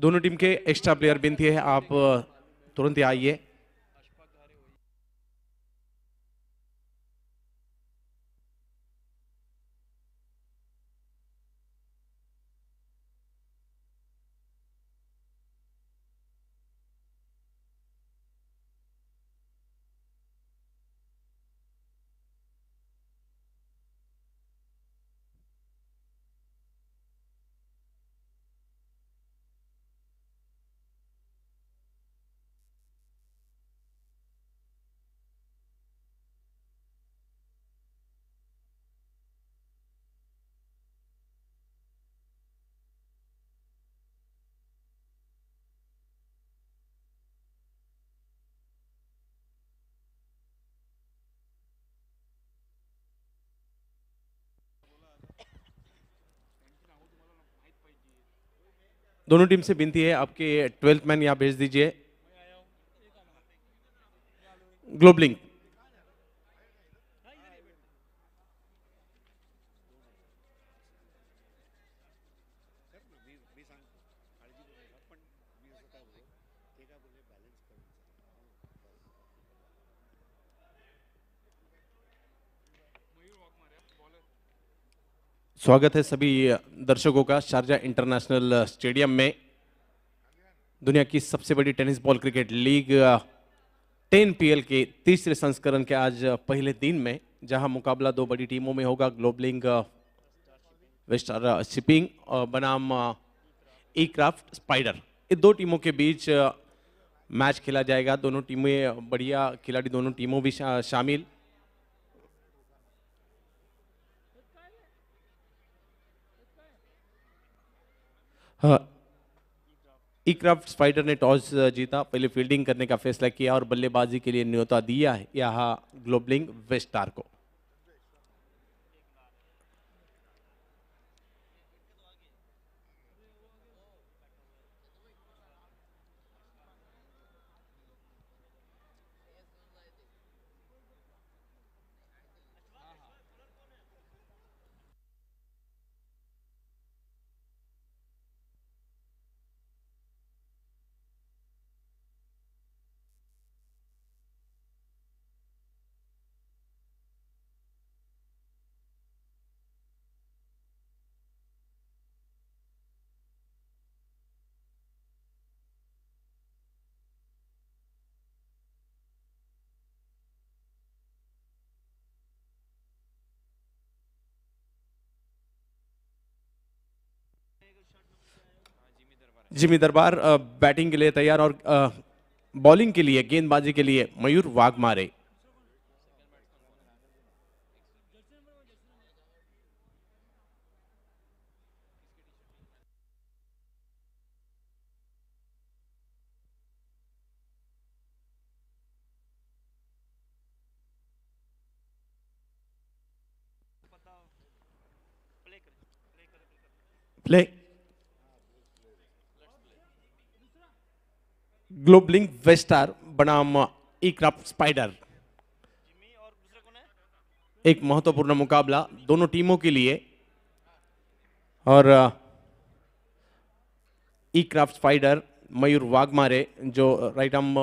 दोनों टीम के extra player बिनती है आप तुरंत आइए दोनों टीम से विनती है आपके ट्वेल्थ मैन यहाँ भेज दीजिए ग्लोबलिंक स्वागत है सभी दर्शकों का शारजा इंटरनेशनल स्टेडियम में दुनिया की सबसे बड़ी tennis ball cricket league ten PL के तीसरे संस्करण के आज पहले दिन में जहां मुकाबला दो बड़ी टीमों में होगा ग्लोबलिंग वेस्ट शिपिंग और बनाम ई क्राफ्ट स्पाइडर इन दो टीमों के बीच मैच खेला जाएगा दोनों टीमें बढ़िया खिलाड़ी दोनों टीमों भी शा, शामिल क्राफ्ट हाँ। स्पाइडर ने टॉस uh, जीता पहले फील्डिंग करने का फैसला किया और बल्लेबाजी के लिए न्योता दिया है यहाँ ग्लोबलिंग वेस्टार को जिमी दरबार बैटिंग के लिए तैयार और बॉलिंग के लिए गेंदबाजी के लिए Mayur Waghmare play Globelink Westar बनाम क्राफ्ट स्पाइडर एक महत्वपूर्ण मुकाबला दोनों टीमों के लिए और ईक्राफ्ट स्पाइडर मयूर वाघमारे जो राइट आर्म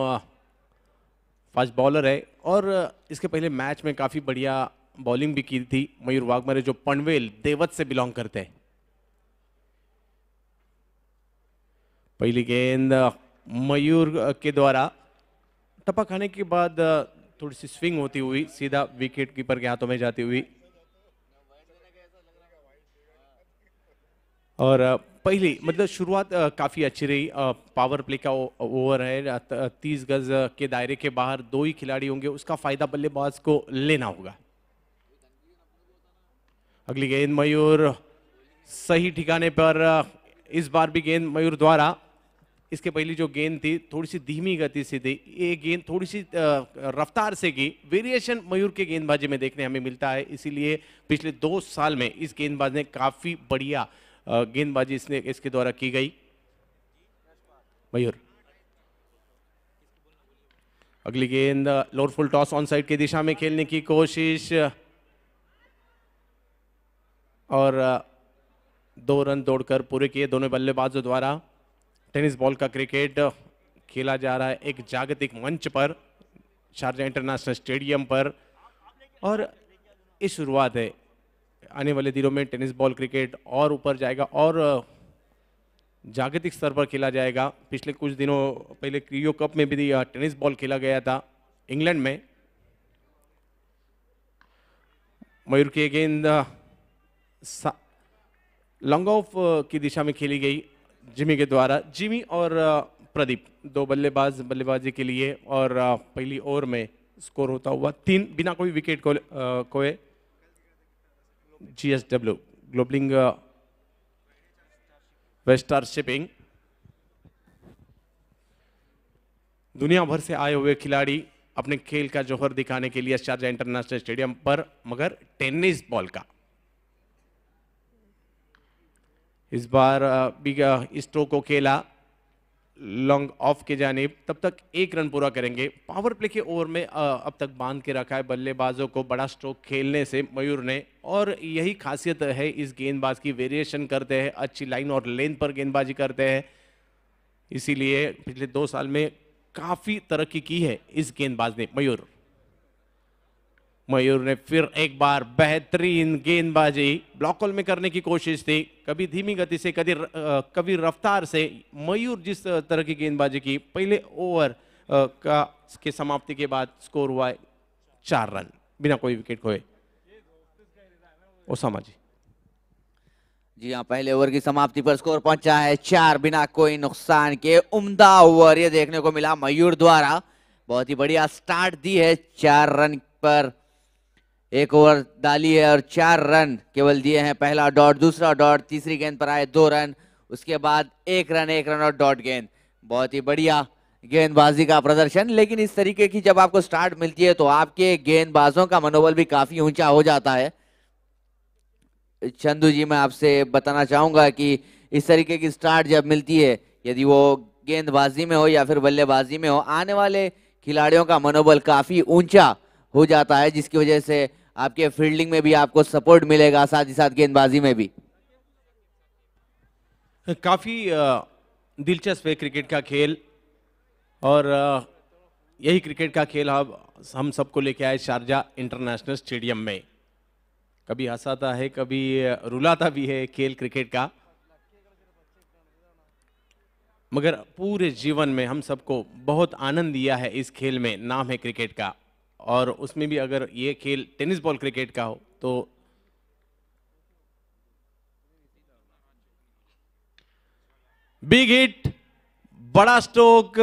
फास्ट बॉलर है और इसके पहले मैच में काफ़ी बढ़िया बॉलिंग भी की थी मयूर वाघमारे जो पनवेल देवत से बिलोंग करते हैं पहली गेंद मयूर के द्वारा टपक खाने के बाद थोड़ी सी स्विंग होती हुई सीधा विकेट कीपर के हाथों में जाती हुई और पहली मतलब शुरुआत काफ़ी अच्छी रही पावर प्ले का ओवर है तीस गज के दायरे के बाहर दो ही खिलाड़ी होंगे उसका फायदा बल्लेबाज को लेना होगा अगली गेंद मयूर सही ठिकाने पर इस बार भी गेंद मयूर द्वारा इसके पहले जो गेंद थी थोड़ी सी धीमी गति से थी ये गेंद थोड़ी सी रफ्तार से की वेरिएशन मयूर के गेंदबाजी में देखने हमें मिलता है इसीलिए पिछले दो साल में इस गेंदबाज ने काफ़ी बढ़िया गेंदबाजी इसने इसके द्वारा की गई मयूर अगली गेंद लोरफुल टॉस ऑन साइड की दिशा में खेलने की कोशिश और दो रन दौड़कर पूरे किए दोनों बल्लेबाजों द्वारा टेनिस बॉल का क्रिकेट खेला जा रहा है एक जागतिक मंच पर शारजा इंटरनेशनल स्टेडियम पर और ये शुरुआत है आने वाले दिनों में टेनिस बॉल क्रिकेट और ऊपर जाएगा और जागतिक स्तर पर खेला जाएगा पिछले कुछ दिनों पहले क्रियो कप में भी टेनिस बॉल खेला गया था इंग्लैंड में मयूर की गेंद लॉन्ग ऑफ की दिशा में खेली गई जिमी के द्वारा जिमी और प्रदीप दो बल्लेबाज बल्लेबाजी के लिए और पहली ओवर में स्कोर होता हुआ तीन बिना कोई विकेट को कोए G S W Globelink Westar shipping दुनिया भर से आए हुए खिलाड़ी अपने खेल का जोहर दिखाने के लिए शारजा इंटरनेशनल स्टेडियम पर मगर टेनिस बॉल का इस बार बिग स्ट्रोक को खेला लॉन्ग ऑफ के जानेब तब तक एक रन पूरा करेंगे पावर प्ले के ओवर में अब तक बांध के रखा है बल्लेबाजों को बड़ा स्ट्रोक खेलने से मयूर ने और यही खासियत है इस गेंदबाज की वेरिएशन करते हैं अच्छी लाइन और लेंथ पर गेंदबाजी करते हैं इसीलिए पिछले दो साल में काफ़ी तरक्की की है इस गेंदबाज ने मयूर मयूर ने फिर एक बार बेहतरीन गेंदबाजी ब्लॉकॉल में करने की कोशिश थी कभी धीमी गति से कभी कभी रफ्तार से मयूर जिस तरह की गेंदबाजी की पहले ओवर का के समाप्ति के बाद स्कोर हुआ चार रन बिना कोई विकेट खोए ओसामा जी जी हाँ पहले ओवर की समाप्ति पर स्कोर पहुंचा है चार बिना कोई नुकसान के उम्दा ओवर ये देखने को मिला मयूर द्वारा बहुत ही बढ़िया स्टार्ट दी है चार रन पर एक ओवर डाली है और चार रन केवल दिए हैं पहला डॉट दूसरा डॉट तीसरी गेंद पर आए दो रन उसके बाद एक रन एक रन और डॉट गेंद बहुत ही बढ़िया गेंदबाजी का प्रदर्शन लेकिन इस तरीके की जब आपको स्टार्ट मिलती है तो आपके गेंदबाजों का मनोबल भी काफी ऊंचा हो जाता है चंदू जी मैं आपसे बताना चाहूंगा कि इस तरीके की स्टार्ट जब मिलती है यदि वो गेंदबाजी में हो या फिर बल्लेबाजी में हो आने वाले खिलाड़ियों का मनोबल काफी ऊंचा हो जाता है जिसकी वजह से आपके फील्डिंग में भी आपको सपोर्ट मिलेगा साथ ही साथ गेंदबाजी में भी काफ़ी दिलचस्प है क्रिकेट का खेल और यही क्रिकेट का खेल अब हम सबको लेके आए शारजा इंटरनेशनल स्टेडियम में कभी हंसाता है कभी रुलाता भी है खेल क्रिकेट का मगर पूरे जीवन में हम सबको बहुत आनंद दिया है इस खेल में नाम है क्रिकेट का और उसमें भी अगर ये खेल टेनिस बॉल क्रिकेट का हो तो बिग हिट बड़ा स्ट्रोक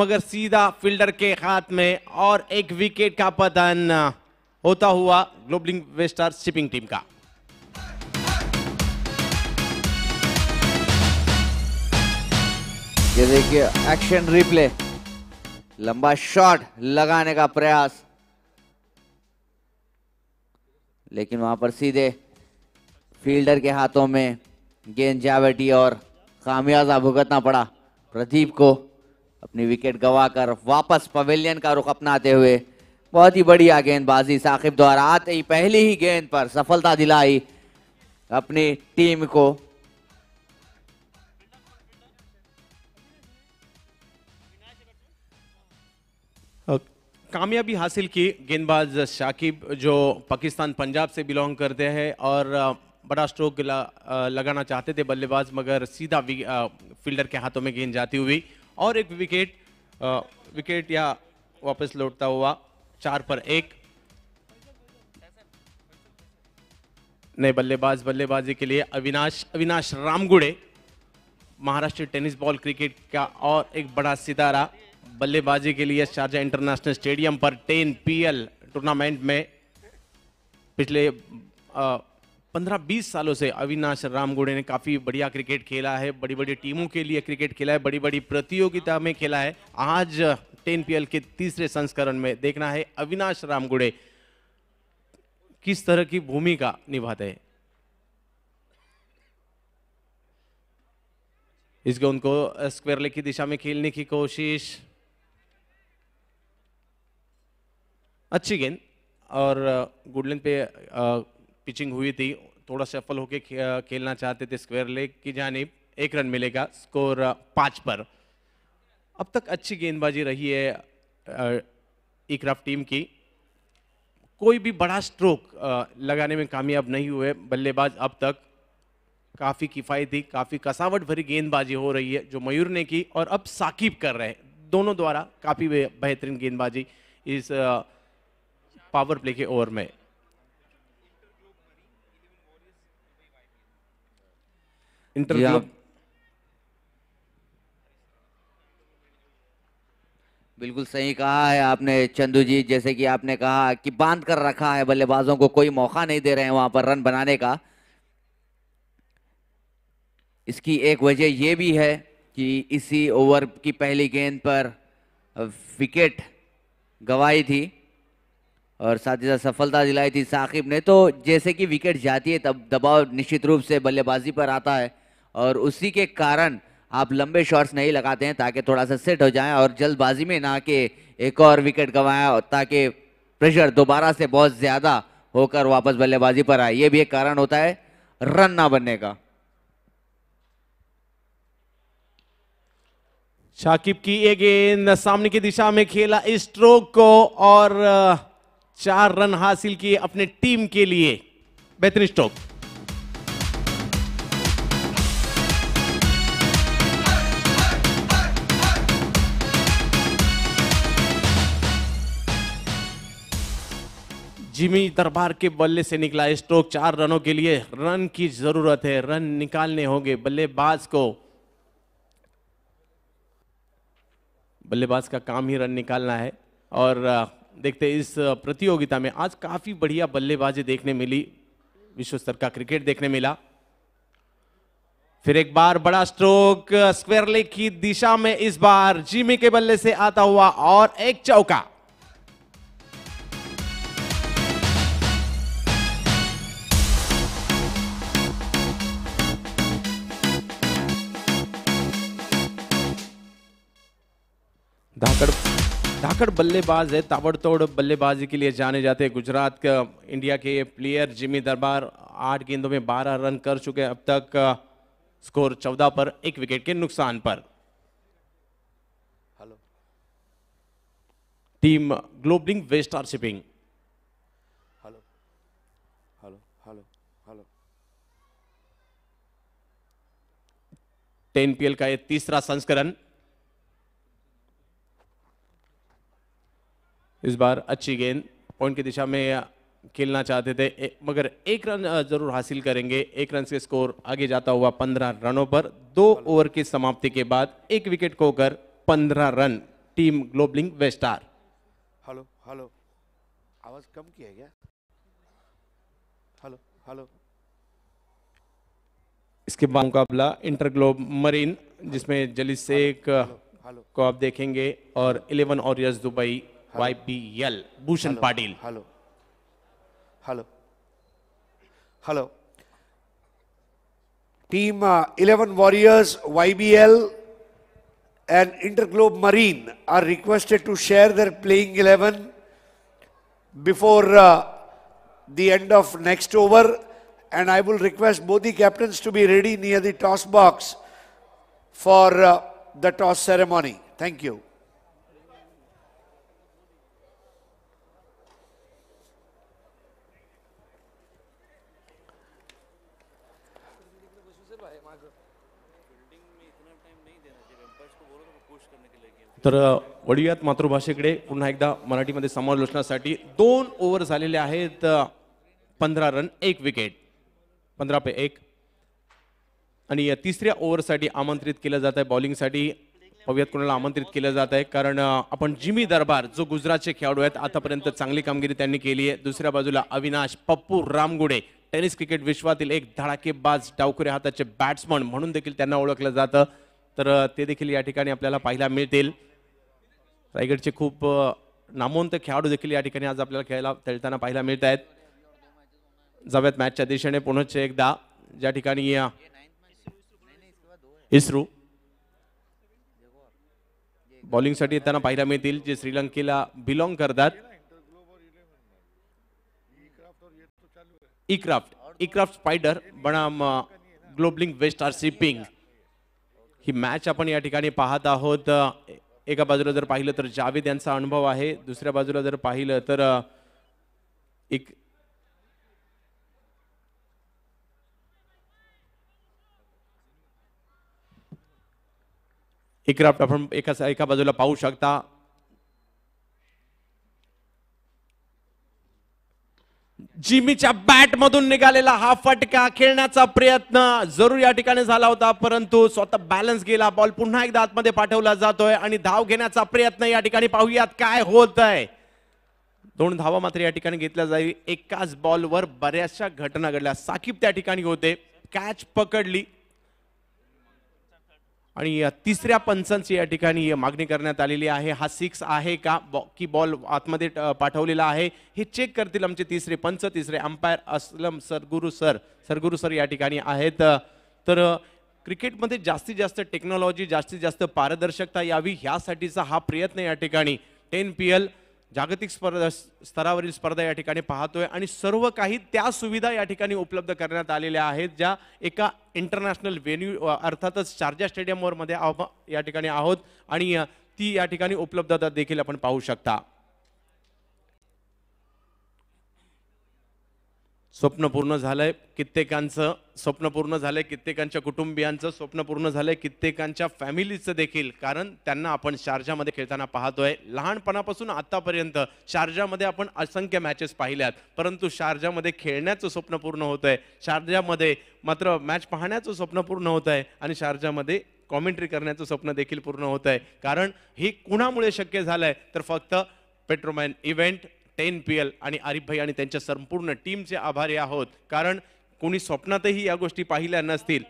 मगर सीधा फील्डर के हाथ में और एक विकेट का पतन होता हुआ ग्लोबलिंग वेस्टर शिपिंग टीम का ये देखिए एक्शन रिप्ले लंबा शॉट लगाने का प्रयास लेकिन वहां पर सीधे फील्डर के हाथों में गेंद जा बैठी और खामियाजा भुगतना पड़ा प्रदीप को अपनी विकेट कर वापस पवेलियन का रुख अपनाते हुए बहुत ही बढ़िया गेंदबाजी साकिब द्वारा आते ही पहली ही गेंद पर सफलता दिलाई अपनी टीम को कामयाबी हासिल की गेंदबाज शाकिब जो पाकिस्तान पंजाब से बिलोंग करते हैं और बड़ा स्ट्रोक लगाना चाहते थे बल्लेबाज मगर सीधा फील्डर के हाथों में गेंद जाती हुई और एक विकेट विकेट या वापस लौटता हुआ चार पर एक नए बल्लेबाज बल्लेबाजी के लिए Avinash Avinash Ramgude Maharashtra tennis ball cricket का और एक बड़ा सितारा बल्लेबाजी के लिए शारजा इंटरनेशनल स्टेडियम पर टेन पीएल टूर्नामेंट में पिछले पंद्रह बीस सालों से अविनाश रामगुड़े ने काफ़ी बढ़िया क्रिकेट खेला है बड़ी बड़ी टीमों के लिए क्रिकेट खेला है बड़ी बड़ी प्रतियोगिता में खेला है आज टेन पीएल के तीसरे संस्करण में देखना है अविनाश रामगुड़े किस तरह की भूमिका निभाते हैं इस गेंद को स्क्वायर लेग की दिशा में खेलने की कोशिश अच्छी गेंद और गुडलिन पे पिचिंग हुई थी थोड़ा सफल होके खेलना चाहते थे स्क्वायर लेग की जानी एक रन मिलेगा स्कोर पाँच पर अब तक अच्छी गेंदबाजी रही है इकराफ टीम की कोई भी बड़ा स्ट्रोक लगाने में कामयाब नहीं हुए बल्लेबाज अब तक काफ़ी किफ़ायती काफ़ी कसावट भरी गेंदबाजी हो रही है जो मयूर ने की और अब साकिब कर रहे हैं दोनों द्वारा काफ़ी बेहतरीन गेंदबाजी इस पावर प्ले के ओवर में इंटर हाँ। बिल्कुल सही कहा है आपने चंदू जी जैसे कि आपने कहा कि बांध कर रखा है बल्लेबाजों को कोई मौका नहीं दे रहे हैं वहां पर रन बनाने का इसकी एक वजह यह भी है कि इसी ओवर की पहली गेंद पर विकेट गवाई थी और साथ ही साथ सफलता दिलाई थी साकिब ने तो जैसे कि विकेट जाती है तब दबाव निश्चित रूप से बल्लेबाजी पर आता है और उसी के कारण आप लंबे शॉट्स नहीं लगाते हैं ताकि थोड़ा सा सेट हो जाए और जल्दबाजी में ना के एक और विकेट गंवाएं ताकि प्रेशर दोबारा से बहुत ज़्यादा होकर वापस बल्लेबाजी पर आए ये भी एक कारण होता है रन ना बनने का शाकिब की एक गेंद सामने की दिशा में खेला स्ट्रोक को और चार रन हासिल किए अपने टीम के लिए बेहतरीन स्टॉक जिमी दरबार के बल्ले से निकला स्ट्रोक चार रनों के लिए रन की जरूरत है रन निकालने होंगे बल्लेबाज को बल्लेबाज का काम ही रन निकालना है और देखते इस प्रतियोगिता में आज काफ़ी बढ़िया बल्लेबाजी देखने मिली विश्व स्तर का क्रिकेट देखने मिला फिर एक बार बड़ा स्ट्रोक स्क्वेयर लेग की दिशा में इस बार जिमी के बल्ले से आता हुआ और एक चौका धाकड़ धाकड़ बल्लेबाज है ताबड़तोड़ बल्लेबाजी के लिए जाने जाते हैं गुजरात का इंडिया के प्लेयर जिमी दरबार आठ गेंदों में बारह रन कर चुके हैं अब तक स्कोर चौदह पर एक विकेट के नुकसान पर hello team Globelink west R shipping hello hello hello hello ten का ये तीसरा संस्करण इस बार अच्छी गेंद पॉइंट की दिशा में खेलना चाहते थे ए, मगर एक रन जरूर हासिल करेंगे एक रन से स्कोर आगे जाता हुआ पंद्रह रनों पर दो ओवर की समाप्ति के बाद एक विकेट खोकर पंद्रह run team Globelink Westar hello hello आवाज कम किया गया हेलो हेलो इसके बाद मुकाबला इंटर ग्लोब मरीन जिसमें जलिस शेख को आप देखेंगे और इलेवन और Dubai YBL Bhushan L Hello, hello, hello. team uh, 11 Warriors, YBL and Interglobe Marine are requested to share their playing 11 before uh, the end of next over and I will request both the captains to be ready near the toss box for uh, the toss ceremony. Thank you. तर वळूयात मातृभाषेकडे पुन्हा एकदा मराठीमध्ये समालोचनासाठी दोन over झालेले आहेत पंधरा run एक wicket पंधरा पे एक आणि तिसऱ्या ओव्हरसाठी आमंत्रित केलं जात आहे बॉलिंगसाठी पाहूयात कोणाला आमंत्रित केलं जात आहे कारण आपण जिमी दरबार जो गुजरातचे खेळाडू आहेत आतापर्यंत चांगली कामगिरी त्यांनी केली आहे दुसऱ्या बाजूला अविनाश पप्पू रामगुडे टेनिस क्रिकेट विश्वातील एक धडाकेबाज डावकुरे हाताचे बॅट्समन म्हणून देखील त्यांना ओळखलं जातं तर ते देखील या ठिकाणी आपल्याला पाहायला मिळतील रायगडचे खूप नामवंत खेळाडू देखील या ठिकाणी आज आपल्याला खेळायला खेळताना पाहायला मिळत आहेत जाव्यात मॅचच्या दिशेने पुन्हा एकदा ज्या ठिकाणी इसरू बॉलिंगसाठी येताना पाहायला मिळतील जे श्रीलंकेला बिलॉंग करतात इक्राफ्ट इक्राफ्ट स्पायडर बनाम ग्लोबलिंग वेस्ट आर शिपिंग ही मॅच आपण या ठिकाणी पाहत आहोत एका बाजूला जर पाहिलं तर जावेद यांचा अनुभव आहे दुसऱ्या बाजूला जर पाहिलं तर एक इकराफ्ट आपण एका एका बाजूला पाहू शकता जिमीच्या बॅटमधून निघालेला हा फटका खेळण्याचा प्रयत्न जरूर या ठिकाणी झाला होता परंतु स्वतः बॅलन्स गेला बॉल पुन्हा एकदा आतमध्ये पाठवला जातोय आणि धाव घेण्याचा प्रयत्न या ठिकाणी पाहूयात काय होत आहे दोन धावा मात्र या ठिकाणी घेतल्या जावी एकाच बॉलवर बऱ्याचशा घटना घडल्या साकीब त्या ठिकाणी होते कॅच पकडली आणि तिसऱ्या पंचांची या ठिकाणी मागणी करण्यात आलेली आहे हा सिक्स आहे का बॉ की बॉल आतमध्ये पाठवलेला आहे हे चेक करतील आमचे तिसरे पंच तिसरे umpire Aslam Sarguru sir Sarguru sir या ठिकाणी आहेत तर क्रिकेटमध्ये जास्तीत जास्त टेक्नॉलॉजी जास्तीत जास्त पारदर्शकता यावी ह्यासाठीचा हा प्रयत्न या ठिकाणी टेन पी एल जागतिक स्पर्धा स्तरावरील स्पर्धा या ठिकाणी पाहतोय आणि सर्व काही त्या सुविधा या ठिकाणी उपलब्ध करण्यात आलेल्या आहेत ज्या एका इंटरनॅशनल व्हेन्यू अर्थातच शारजा स्टेडियमवर मध्ये या ठिकाणी आहोत आणि ती या ठिकाणी उपलब्धता देखील आपण पाहू शकता स्वप्न पूर्ण झालं आहे कित्येकांचं स्वप्न पूर्ण झालंय कित्येकांच्या कुटुंबियांचं स्वप्न पूर्ण झालंय कित्येकांच्या फॅमिलीचं देखील कारण त्यांना आपण शारजामध्ये खेळताना पाहतोय लहानपणापासून आत्तापर्यंत शारजामध्ये आपण असंख्य मॅचेस पाहिल्यात परंतु शारजामध्ये खेळण्याचं स्वप्न पूर्ण होतं आहे शारजामध्ये मात्र मॅच पाहण्याचं स्वप्न पूर्ण होत आहे आणि शारजामध्ये कॉमेंट्री करण्याचं स्वप्न देखील पूर्ण होत आहे कारण हे कुणामुळे शक्य झालंय तर फक्त Petroman event ten P L आणि आरिफ भाई आणि त्यांच्या संपूर्ण टीमचे आभारी आहोत कारण कोणी स्वप्नातही या गोष्टी पाहिल्या नसतील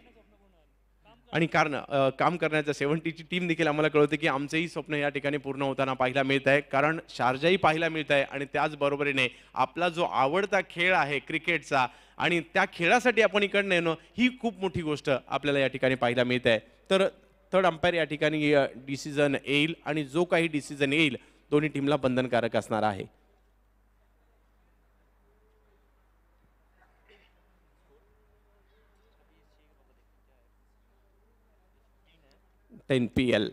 आणि कारण काम करण्याचं सेवन्टीची टीम देखील आम्हाला कळवते की आमचंही स्वप्न या ठिकाणी पूर्ण होताना पाहायला मिळत आहे कारण शारजाही पाहायला मिळत आहे आणि त्याचबरोबरीने आपला जो आवडता खेळ आहे क्रिकेटचा आणि त्या खेळासाठी आपण इकडनं येणं ही खूप मोठी गोष्ट आपल्याला या ठिकाणी पाहायला मिळत आहे तर थर्ड अंपायर या ठिकाणी डिसिजन येईल आणि जो काही डिसिजन येईल दोन्ही टीमला बंधनकारक असणार आहे टेन पी एल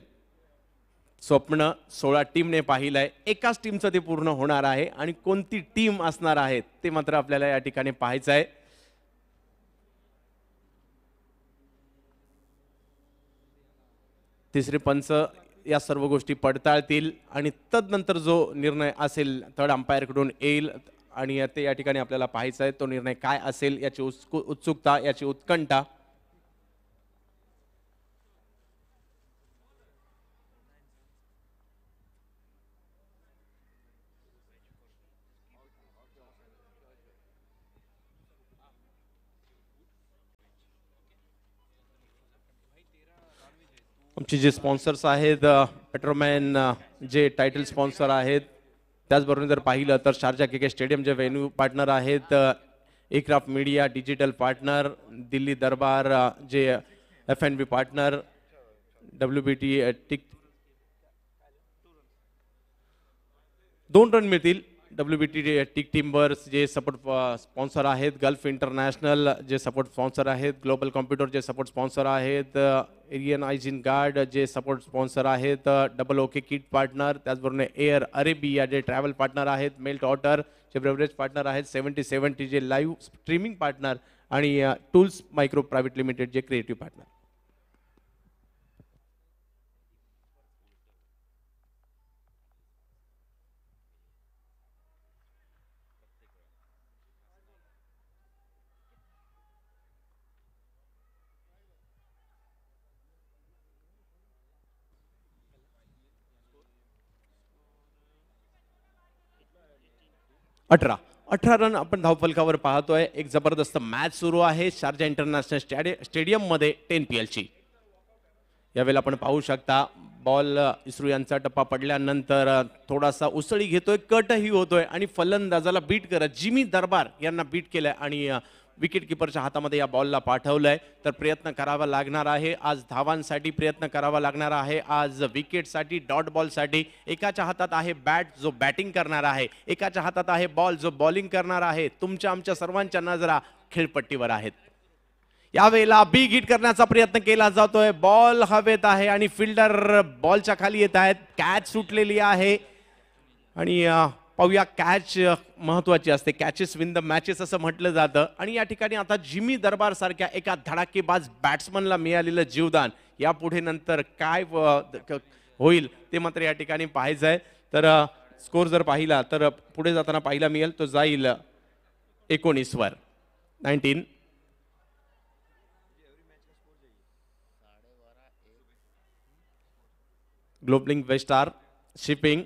स्वप्न सोळा टीमने पाहिलं आहे एकाच टीमचं ते पूर्ण होणार आहे आणि कोणती टीम असणार आहे ते मात्र आपल्याला या ठिकाणी पाहायचं आहे तिसरे पंच या सर्व गोष्टी पडताळतील आणि तदनंतर जो निर्णय असेल थर्ड अंपायरकडून येईल आणि ते या ठिकाणी आपल्याला पाहायचं आहे तो निर्णय काय असेल याची उत्सुकता याची उत्कंठा आमचे जे स्पॉन्सर्स आहेत पेट्रोमॅन जे टायटल स्पॉन्सर आहेत त्याचबरोबर जर पाहिलं तर शारजा के के स्टेडियम जे व्हेन्यू पार्टनर आहेत Ecraft media digital partner Delhi Darbar जे F N B partner W B T tick दोन रन मिळतील W B T tick timbers जे सपोर्ट स्पॉन्सर आहेत गल्फ इंटरनॅशनल जे सपोर्ट स्पॉन्सर आहेत ग्लोबल कॉम्प्युटर जे सपोर्ट स्पॉन्सर आहेत एरियन आयजिन गार्ड जे सपोर्ट स्पॉन्सर आहेत डबल ओके किट पार्टनर त्याचबरोबर एअर अरेबिया जे ट्रॅव्हल पार्टनर आहेत मेल्ट ऑटर जे ब्रेवरेज पार्टनर आहेत सेवन्टी सेवन्टी जे लाईव्ह स्ट्रीमिंग पार्टनर आणि टूल्स मायक्रो प्रायव्हेट लिमिटेड जे क्रिएटिव्ह पार्टनर अठरा अठरा रन आपण धावफलकावर पाहतोय एक जबरदस्त मॅच सुरू आहे शारजा इंटरनॅशनल स्टॅडियम मध्ये टेन पी एलची यावेळेला आपण पाहू शकता बॉल इसरू यांचा टप्पा पडल्यानंतर थोडासा उसळी घेतोय कटही होतोय आणि फलंदाजाला बीट करत जिमी दरबार यांना बीट केलं आणि विकेट किपरच्या हातामध्ये या बॉलला पाठवलंय तर प्रयत्न करावा लागणार आहे आज धावांसाठी प्रयत्न करावा लागणार आहे आज विकेटसाठी डॉट बॉलसाठी एकाच्या हातात आहे बॅट जो बॅटिंग करणार आहे एकाच्या हातात आहे बॉल जो बॉलिंग करणार आहे तुमच्या आमच्या सर्वांच्या नजरा खेळपट्टीवर आहेत यावेळेला बी हिट करण्याचा प्रयत्न केला जातोय बॉल हवेत आहे आणि फिल्डर बॉलच्या खाली येत आहेत कॅच सुटलेली आहे आणि पाहूया कॅच महत्वाची असते कॅचेस विन द मॅचेस असं म्हटलं जातं आणि या ठिकाणी आता जिमी दरबारसारख्या एका धडाकेबाज बॅट्समनला मिळालेलं जीवदान यापुढे नंतर काय होईल ते मात्र या ठिकाणी पाहायचं आहे तर स्कोर जर पाहिला तर पुढे जाताना पाहिला मिळेल तो जाईल एकोणीसवर नाईन्टीन ग्लोबलिंग वेस्टार शिपिंग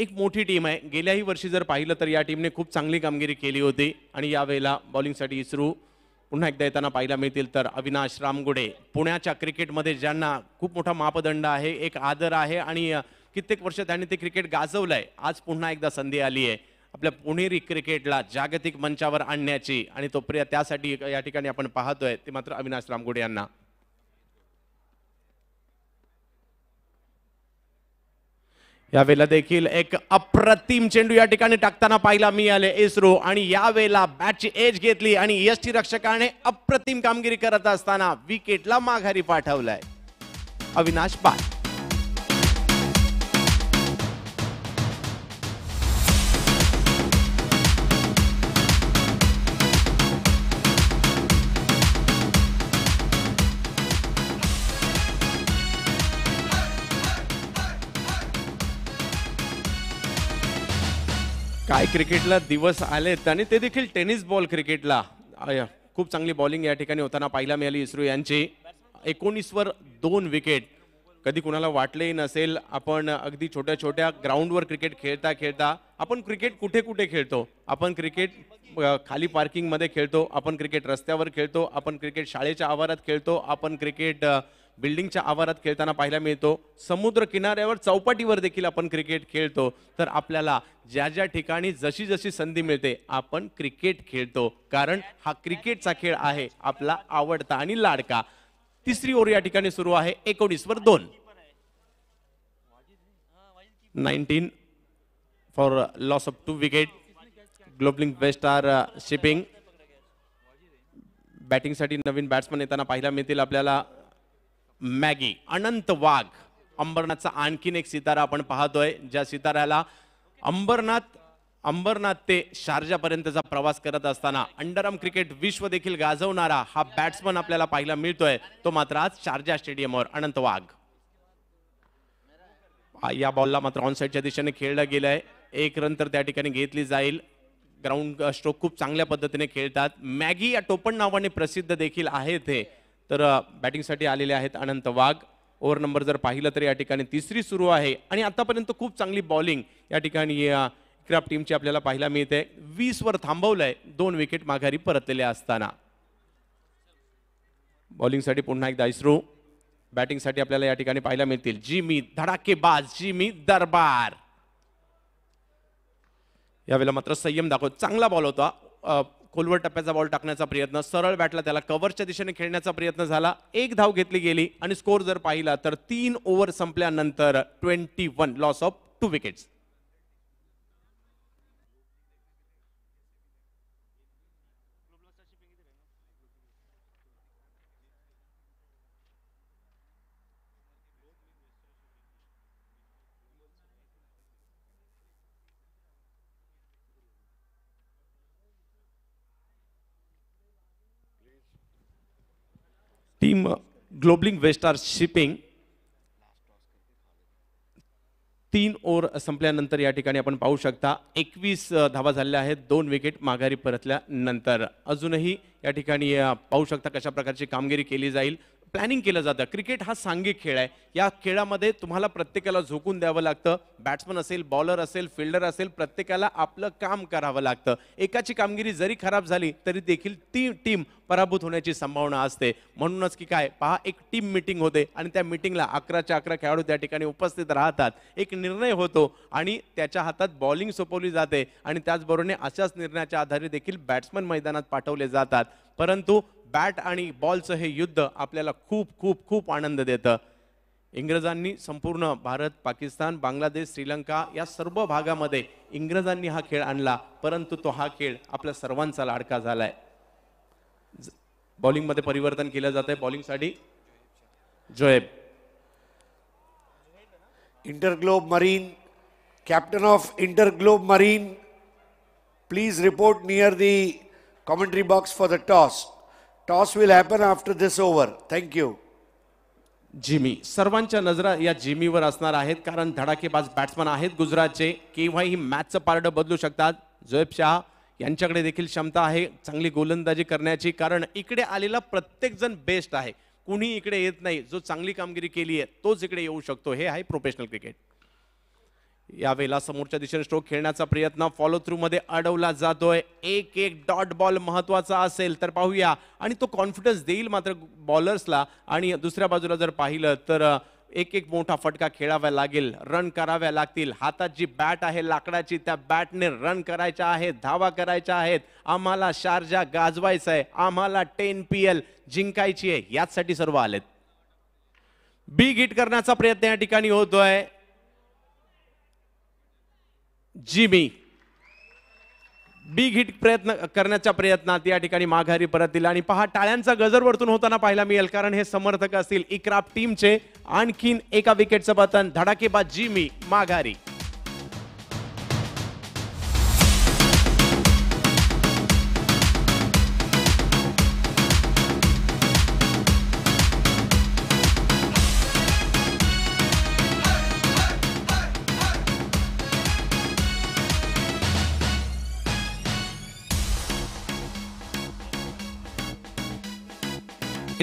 एक मोठी टीम आहे गेल्याही वर्षी जर पाहिलं तर या टीमने खूप चांगली कामगिरी केली होती आणि यावेळेला बॉलिंगसाठी इसरू पुन्हा एकदा येताना पाहायला मिळतील तर अविनाश रामगुडे पुण्याच्या क्रिकेटमध्ये ज्यांना खूप मोठा मापदंड आहे एक आदर आहे आणि कित्येक वर्ष त्यांनी ते क्रिकेट गाजवलं आहे आज पुन्हा एकदा संधी आली आहे आपल्या पुणेरी क्रिकेटला जागतिक मंचावर आणण्याची आणि तो प्रिय त्यासाठी या ठिकाणी आपण पाहतोय ते मात्र अविनाश रामगुडे यांना यावेळेला देखील एक अप्रतिम चेंडू या ठिकाणी टाकताना पाहिला मी आले इस्रो आणि यावेळेला बॅटची एज घेतली आणि टी रक्षकाने अप्रतिम कामगिरी करत असताना विकेटला माघारी पाठवलाय अविनाश पाल काय क्रिकेटला दिवस आले आणि ते देखील टेनिस बॉल क्रिकेटला खूप चांगली बॉलिंग या ठिकाणी होताना पाहायला मिळाली इस्रो यांची एकोणीसवर दोन विकेट कधी कुणाला वाटलेही नसेल आपण अगदी छोट्या छोट्या ग्राउंडवर क्रिकेट खेळता खेळता आपण क्रिकेट कुठे कुठे खेळतो आपण क्रिकेट खाली पार्किंगमध्ये खेळतो आपण क्रिकेट रस्त्यावर खेळतो आपण क्रिकेट शाळेच्या आवारात खेळतो आपण क्रिकेट बिल्डिंगच्या आवारात खेळताना पाहायला मिळतो समुद्र किनाऱ्यावर चौपाटीवर देखील आपण क्रिकेट खेळतो तर आपल्याला ज्या ज्या ठिकाणी जशी जशी संधी मिळते आपण क्रिकेट खेळतो कारण हा क्रिकेटचा खेळ आहे आपला आवडता आणि लाडका तिसरी ओर या ठिकाणी सुरू आहे एकोणीसवर दोन nineteen for loss of two wicket Globelink best R shipping बॅटिंगसाठी नवीन बॅट्समन येताना पाहायला मिळतील आपल्याला मॅगी अनंत वाघ अंबरनाथचा आणखीन एक सितारा आपण पाहतोय ज्या सिताऱ्याला अंबरनाथ अंबरनाथ ते शारजापर्यंतचा प्रवास करत असताना अंडरआर्म क्रिकेट विश्व देखील गाजवणारा हा बॅट्समन आपल्याला पाहायला मिळतोय तो मात्र आज शारजा स्टेडियमवर अनंत वाघ या बॉलला मात्र ऑन साईडच्या दिशेने खेळलं गेलंय एक रन तर त्या ठिकाणी घेतली जाईल ग्राउंड स्ट्रोक uh, खूप चांगल्या पद्धतीने खेळतात मॅगी या टोपण नावाने प्रसिद्ध देखील आहेत हे तर बॅटिंगसाठी आलेले आहेत अनंत वाघ ओव्हर नंबर जर पाहिलं तर या ठिकाणी तिसरी सुरू आहे आणि आतापर्यंत खूप चांगली बॉलिंग या ठिकाणी क्राफ्ट टीमची आपल्याला पाहायला मिळते वीसवर थांबवलंय दोन विकेट माघारी परतलेल्या असताना बॉलिंगसाठी पुन्हा एकदा इसरो बॅटिंगसाठी आपल्याला या ठिकाणी पाहायला मिळतील जी मी धडाकेबाज जी मी दरबार यावेळेला मात्र संयम दाखवत चांगला बॉल होता खोलवर टप्प्याचा बॉल टाकण्याचा प्रयत्न सरळ बॅटला त्याला कव्हरच्या दिशेने खेळण्याचा प्रयत्न झाला एक धाव घेतली गेली आणि स्कोर जर पाहिला तर तीन ओव्हर संपल्यानंतर twenty one loss of two wickets team Globelink Westar shipping तीन ओव्हर संपल्यानंतर या ठिकाणी आपण पाहू शकता एकवीस धावा झालेल्या आहेत दोन विकेट माघारी परतल्यानंतर अजूनही या ठिकाणी पाहू शकता कशा प्रकारची कामगिरी केली जाईल प्लॅनिंग केलं जातं क्रिकेट हा सांघिक खेळ आहे या खेळामध्ये तुम्हाला प्रत्येकाला झोकून द्यावं लागतं बॅट्समन असेल बॉलर असेल फिल्डर असेल प्रत्येकाला आपलं काम करावं लागतं एकाची कामगिरी जरी खराब झाली तरी देखील ती टीम पराभूत होण्याची संभावना असते म्हणूनच की काय पहा एक टीम मिटिंग होते आणि त्या मिटिंगला अकराच्या अकरा खेळाडू त्या ठिकाणी उपस्थित राहतात एक निर्णय होतो आणि त्याच्या हातात बॉलिंग सोपवली जाते आणि त्याचबरोबर अशाच निर्णयाच्या आधारे देखील बॅट्समन मैदानात पाठवले जातात परंतु बॅट आणि बॉलचं हे युद्ध आपल्याला खूप खूप खूप आनंद देतं इंग्रजांनी संपूर्ण भारत पाकिस्तान बांगलादेश श्रीलंका या सर्व भागामध्ये इंग्रजांनी हा खेळ आणला परंतु तो हा खेळ आपल्या सर्वांचा लाडका झाला आहे बॉलिंगमध्ये परिवर्तन केलं जात आहे बॉलिंगसाठी Joeb Interglobe marine captain of Interglobe marine please report near the commentary box for the toss toss will happen after this over thank you Jimmy सर्वांच्या नजरा या जिमीवर असणार आहेत कारण धडाकेबाज बॅट्समन आहेत गुजरातचे केव्हाही मॅचचं पारडं बदलू शकतात जोयब शाह यांच्याकडे देखील क्षमता आहे चांगली गोलंदाजी करण्याची कारण इकडे आलेला प्रत्येकजण बेस्ट आहे कुणी इकडे येत नाही जो चांगली कामगिरी केली आहे तोच इकडे येऊ शकतो हे आहे प्रोफेशनल क्रिकेट या वेळेला समोरच्या दिशेने स्ट्रोक खेळण्याचा प्रयत्न फॉलो थ्रू मध्ये अडवला जातोय एक एक डॉट बॉल महत्वाचा असेल तर पाहूया आणि तो कॉन्फिडन्स देईल मात्र बॉलर्सला आणि दुसऱ्या बाजूला जर पाहिलं तर एक एक मोठा फटका खेळावा लागेल रन कराव्या लागतील हातात जी बॅट आहे लाकडाची त्या बॅटने रन करायच्या आहेत धावा करायच्या आहेत आम्हाला शारजा गाजवायचं आहे आम्हाला टेन पी एल जिंकायची आहे याचसाठी सर्व आलेत बी गिट करण्याचा प्रयत्न या ठिकाणी होतोय जी मी बिग हिट प्रयत्न करण्याच्या प्रयत्नात या ठिकाणी माघारी परत दिला आणि पहा टाळ्यांचा गजर वरतून होताना पाहायला मिळेल कारण हे समर्थक असतील टीम टीमचे आणखीन एका विकेटचं पतन धडाकेबाद जी मी माघारी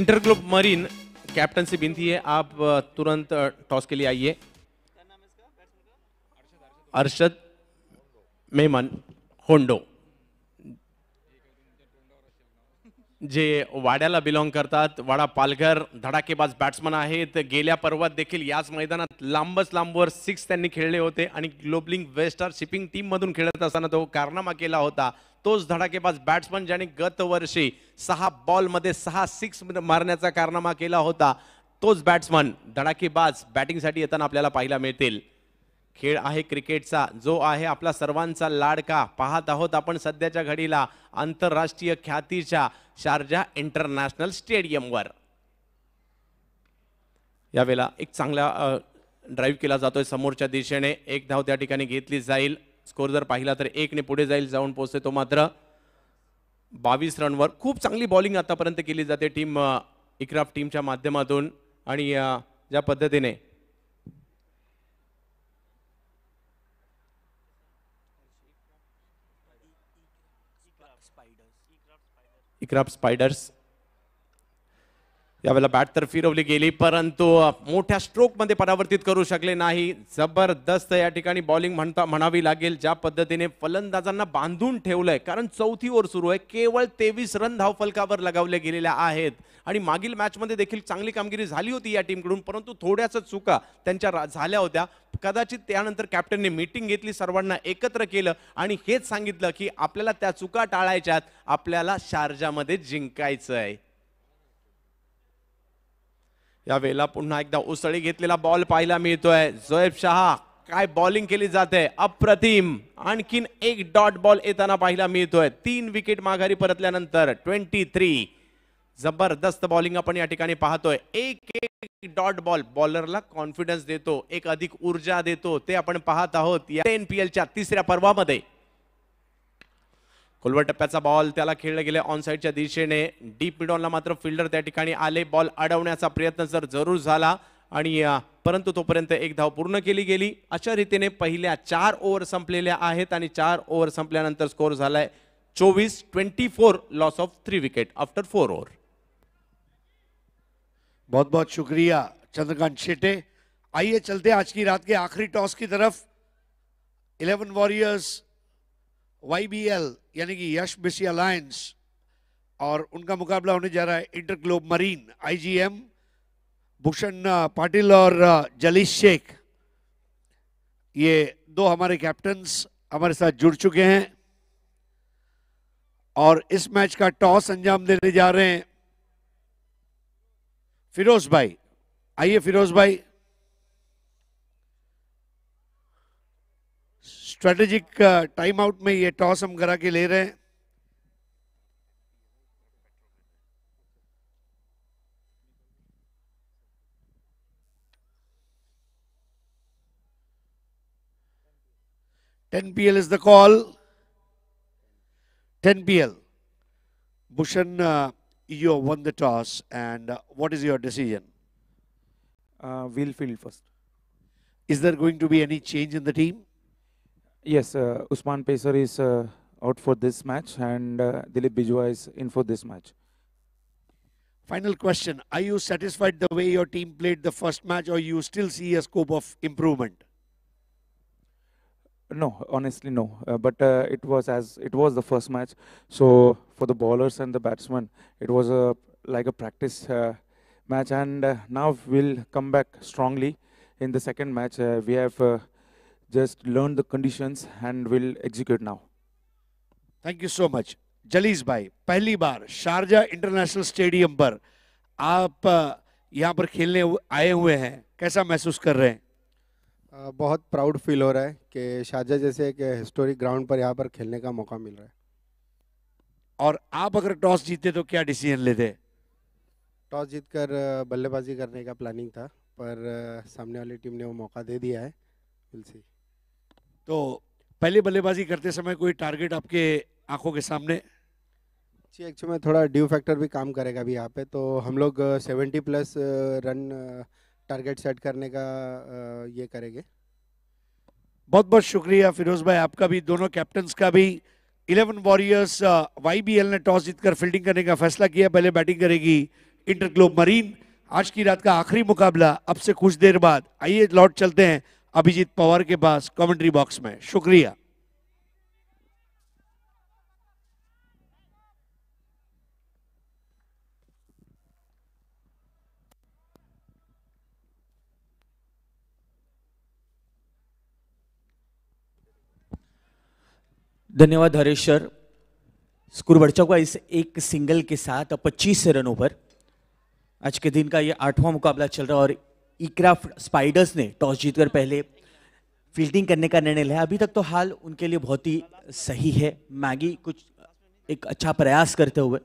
इंटरग्लोब मरीन कैप्टन से विनती है आप तुरंत टॉस के लिए आइए अरशद मेहमान होंडो जे वाड्याला बिलॉंग करतात वाडा पालघर धडाकेबाज बॅट्समन आहेत गेल्या पर्वात देखील याच मैदानात लांबच लांबवर सिक्स त्यांनी खेळले होते आणि ग्लोबलिंग वेस्टर शिपिंग टीममधून खेळत असताना तो कारनामा केला होता तोच धडाकेबाज बॅट्समन ज्याने गतवर्षी सहा बॉलमध्ये सहा सिक्स मारण्याचा कारनामा केला होता तोच बॅट्समन धडाकेबाज बॅटिंगसाठी येताना आपल्याला पाहायला मिळतील खेळ आहे क्रिकेटचा जो आहे आपला सर्वांचा लाडका पाहत आहोत आपण सध्याच्या घडीला आंतरराष्ट्रीय ख्यातीच्या शारजा इंटरनॅशनल स्टेडियमवर यावेळेला एक चांगला ड्राईव्ह केला जातोय समोरच्या दिशेने एक धाव त्या ठिकाणी घेतली जाईल स्कोर जर पाहिला तर एकने पुढे जाईल जाऊन पोचते तो मात्र बावीस रनवर खूप चांगली बॉलिंग आतापर्यंत केली जाते टीम इक्राफ्ट टीमच्या माध्यमातून आणि ज्या पद्धतीने इक्राफ्ट स्पायडर्स यावेळेला बॅट तर फिरवली गेली परंतु मोठ्या स्ट्रोकमध्ये परावर्तित करू शकले नाही जबरदस्त या ठिकाणी बॉलिंग म्हणता म्हणावी लागेल ज्या पद्धतीने फलंदाजांना बांधून ठेवलंय कारण चौथी ओव्हर सुरू आहे केवळ तेवीस रन धावफलकावर लगावले गेलेल्या आहेत आणि मागील मॅचमध्ये देखील चांगली कामगिरी झाली होती या टीमकडून परंतु थोड्याच चुका त्यांच्या झाल्या होत्या कदाचित त्यानंतर कॅप्टनने मीटिंग घेतली सर्वांना एकत्र केलं आणि हेच सांगितलं की आपल्याला त्या चुका टाळायच्यात आपल्याला शारजामध्ये जिंकायचं आहे या यावेळेला पुन्हा एकदा उसळी घेतलेला बॉल पाहायला मिळतोय जोएब शहा काय बॉलिंग केली जाते अप्रतिम आणखीन एक डॉट बॉल येताना पाहायला मिळतोय तीन विकेट माघारी परतल्यानंतर ट्वेंटी थ्री जबरदस्त बॉलिंग आपण या ठिकाणी पाहतोय एक एक डॉट बॉल बॉलरला कॉन्फिडन्स देतो एक अधिक ऊर्जा देतो ते आपण पाहत आहोत या एलच्या तिसऱ्या पर्वामध्ये कोलवा टप्प्याचा बॉल त्याला खेळला गेले ऑन साईडच्या दिशेने डीप मिडॉनला मात्र फिल्डर त्या ठिकाणी आले बॉल अडवण्याचा प्रयत्न जर जरूर झाला आणि परंतु तोपर्यंत एक धाव पूर्ण केली गेली अशा रीतीने पहिल्या चार ओव्हर संपलेल्या आहेत आणि चार ओव्हर संपल्यानंतर स्कोर झालाय चोवीस twenty four loss of three wicket after four over बहुत बहुत शुक्रिया चंद्रकांत शेटे आइए चलते आज की रात के आखिरी टॉस की तरफ eleven warriors Y B L यानी कि यश बिसी अलायंस और उनका मुकाबला होने जा रहा है inter globe marine IGM Bhushan Patil और जलीस शेख ये दो हमारे कैप्टन्स हमारे साथ जुड़ चुके हैं और इस मैच का टॉस अंजाम देने जा रहे हैं फिरोज भाई आइए फिरोज भाई Strategic uh, timeout. आउट में ये टॉस हम करा के ले रहे हैं ten P L is the call ten P L you won the toss and uh, what is your decision? Uh, we'll field first. Is there going to be any change in the team? Yes, uh, Usman Pacer is uh, out for this match and uh, Dilip Bijwa is in for this match. Final question. Are you satisfied the way your team played the first match or you still see a scope of improvement? No, honestly, no. Uh, but uh, it was as it was the first match. So for the bowlers and the batsmen, it was a like a practice uh, match. And uh, now we'll come back strongly in the second match. Uh, we have uh, Just learn the conditions and will execute now. Thank you so much Jalees भाई पहली बार Sharjah international stadium पर आप uh, यहाँ पर खेलने आए हुए हैं कैसा महसूस कर रहे हैं uh, बहुत प्राउड फील हो रहा है कि शारजा जैसे एक हिस्टोरिक ग्राउंड पर यहाँ पर खेलने का मौका मिल रहा है और आप अगर टॉस जीते तो क्या डिसीजन लेते टॉस जीतकर uh, बल्लेबाजी करने का प्लानिंग था पर सामने वाली टीम ने वो मौका दे दिया है विल सी तो पहले बल्लेबाजी करते समय कोई टारगेट आपके आंखों के सामने जी एक्चुअली में थोड़ा ड्यू फैक्टर भी काम करेगा अभी यहाँ पे तो हम लोग seventy plus run target set करने का uh, ये करेंगे बहुत बहुत शुक्रिया फिरोज भाई आपका भी दोनों कैप्टन का भी इलेवन वॉरियर्स वाईबीएल uh, ने टॉस जीतकर फील्डिंग करने का फैसला किया पहले बैटिंग करेगी इंटर ग्लोब मरीन आज की रात का आखिरी मुकाबला अब से कुछ देर बाद आइए लौट चलते हैं अभिजीत पवार के पास कमेंट्री बॉक्स में शुक्रिया धन्यवाद हरेश सर स्कूल बढ़चा हुआ इस एक सिंगल के साथ पच्चीस रनों पर आज के दिन का ये आठवां मुकाबला चल रहा है और ईक्राफ्ट स्पाइडर्स ने टॉस जीतकर पहले फील्डिंग करने का निर्णय लिया अभी तक तो हाल उनके लिए बहुत ही सही है मैगी कुछ एक अच्छा प्रयास करते हुए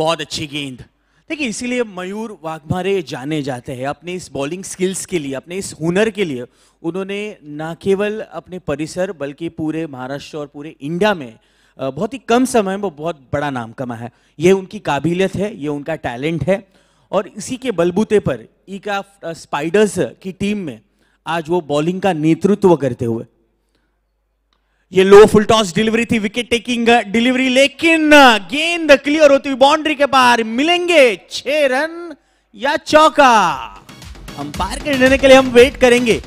बहुत अच्छी गेंद देखिए इसीलिए मयूर वाघमारे जाने जाते हैं अपने इस बॉलिंग स्किल्स के लिए अपने इस हुनर के लिए उन्होंने ना केवल अपने परिसर बल्कि पूरे महाराष्ट्र और पूरे इंडिया में बहुत ही कम समय में वो बहुत बड़ा नाम कमा है ये उनकी काबिलियत है ये उनका टैलेंट है और इसी के बलबूते पर ईका स्पाइडर्स की टीम में आज वो बॉलिंग का नेतृत्व करते हुए ये लो फुल टॉस डिलीवरी थी विकेट टेकिंग डिलीवरी लेकिन गेंद क्लियर होती हुई बाउंड्री के पार मिलेंगे छह रन या चौका अंपायर के निर्णय के लिए हम वेट करेंगे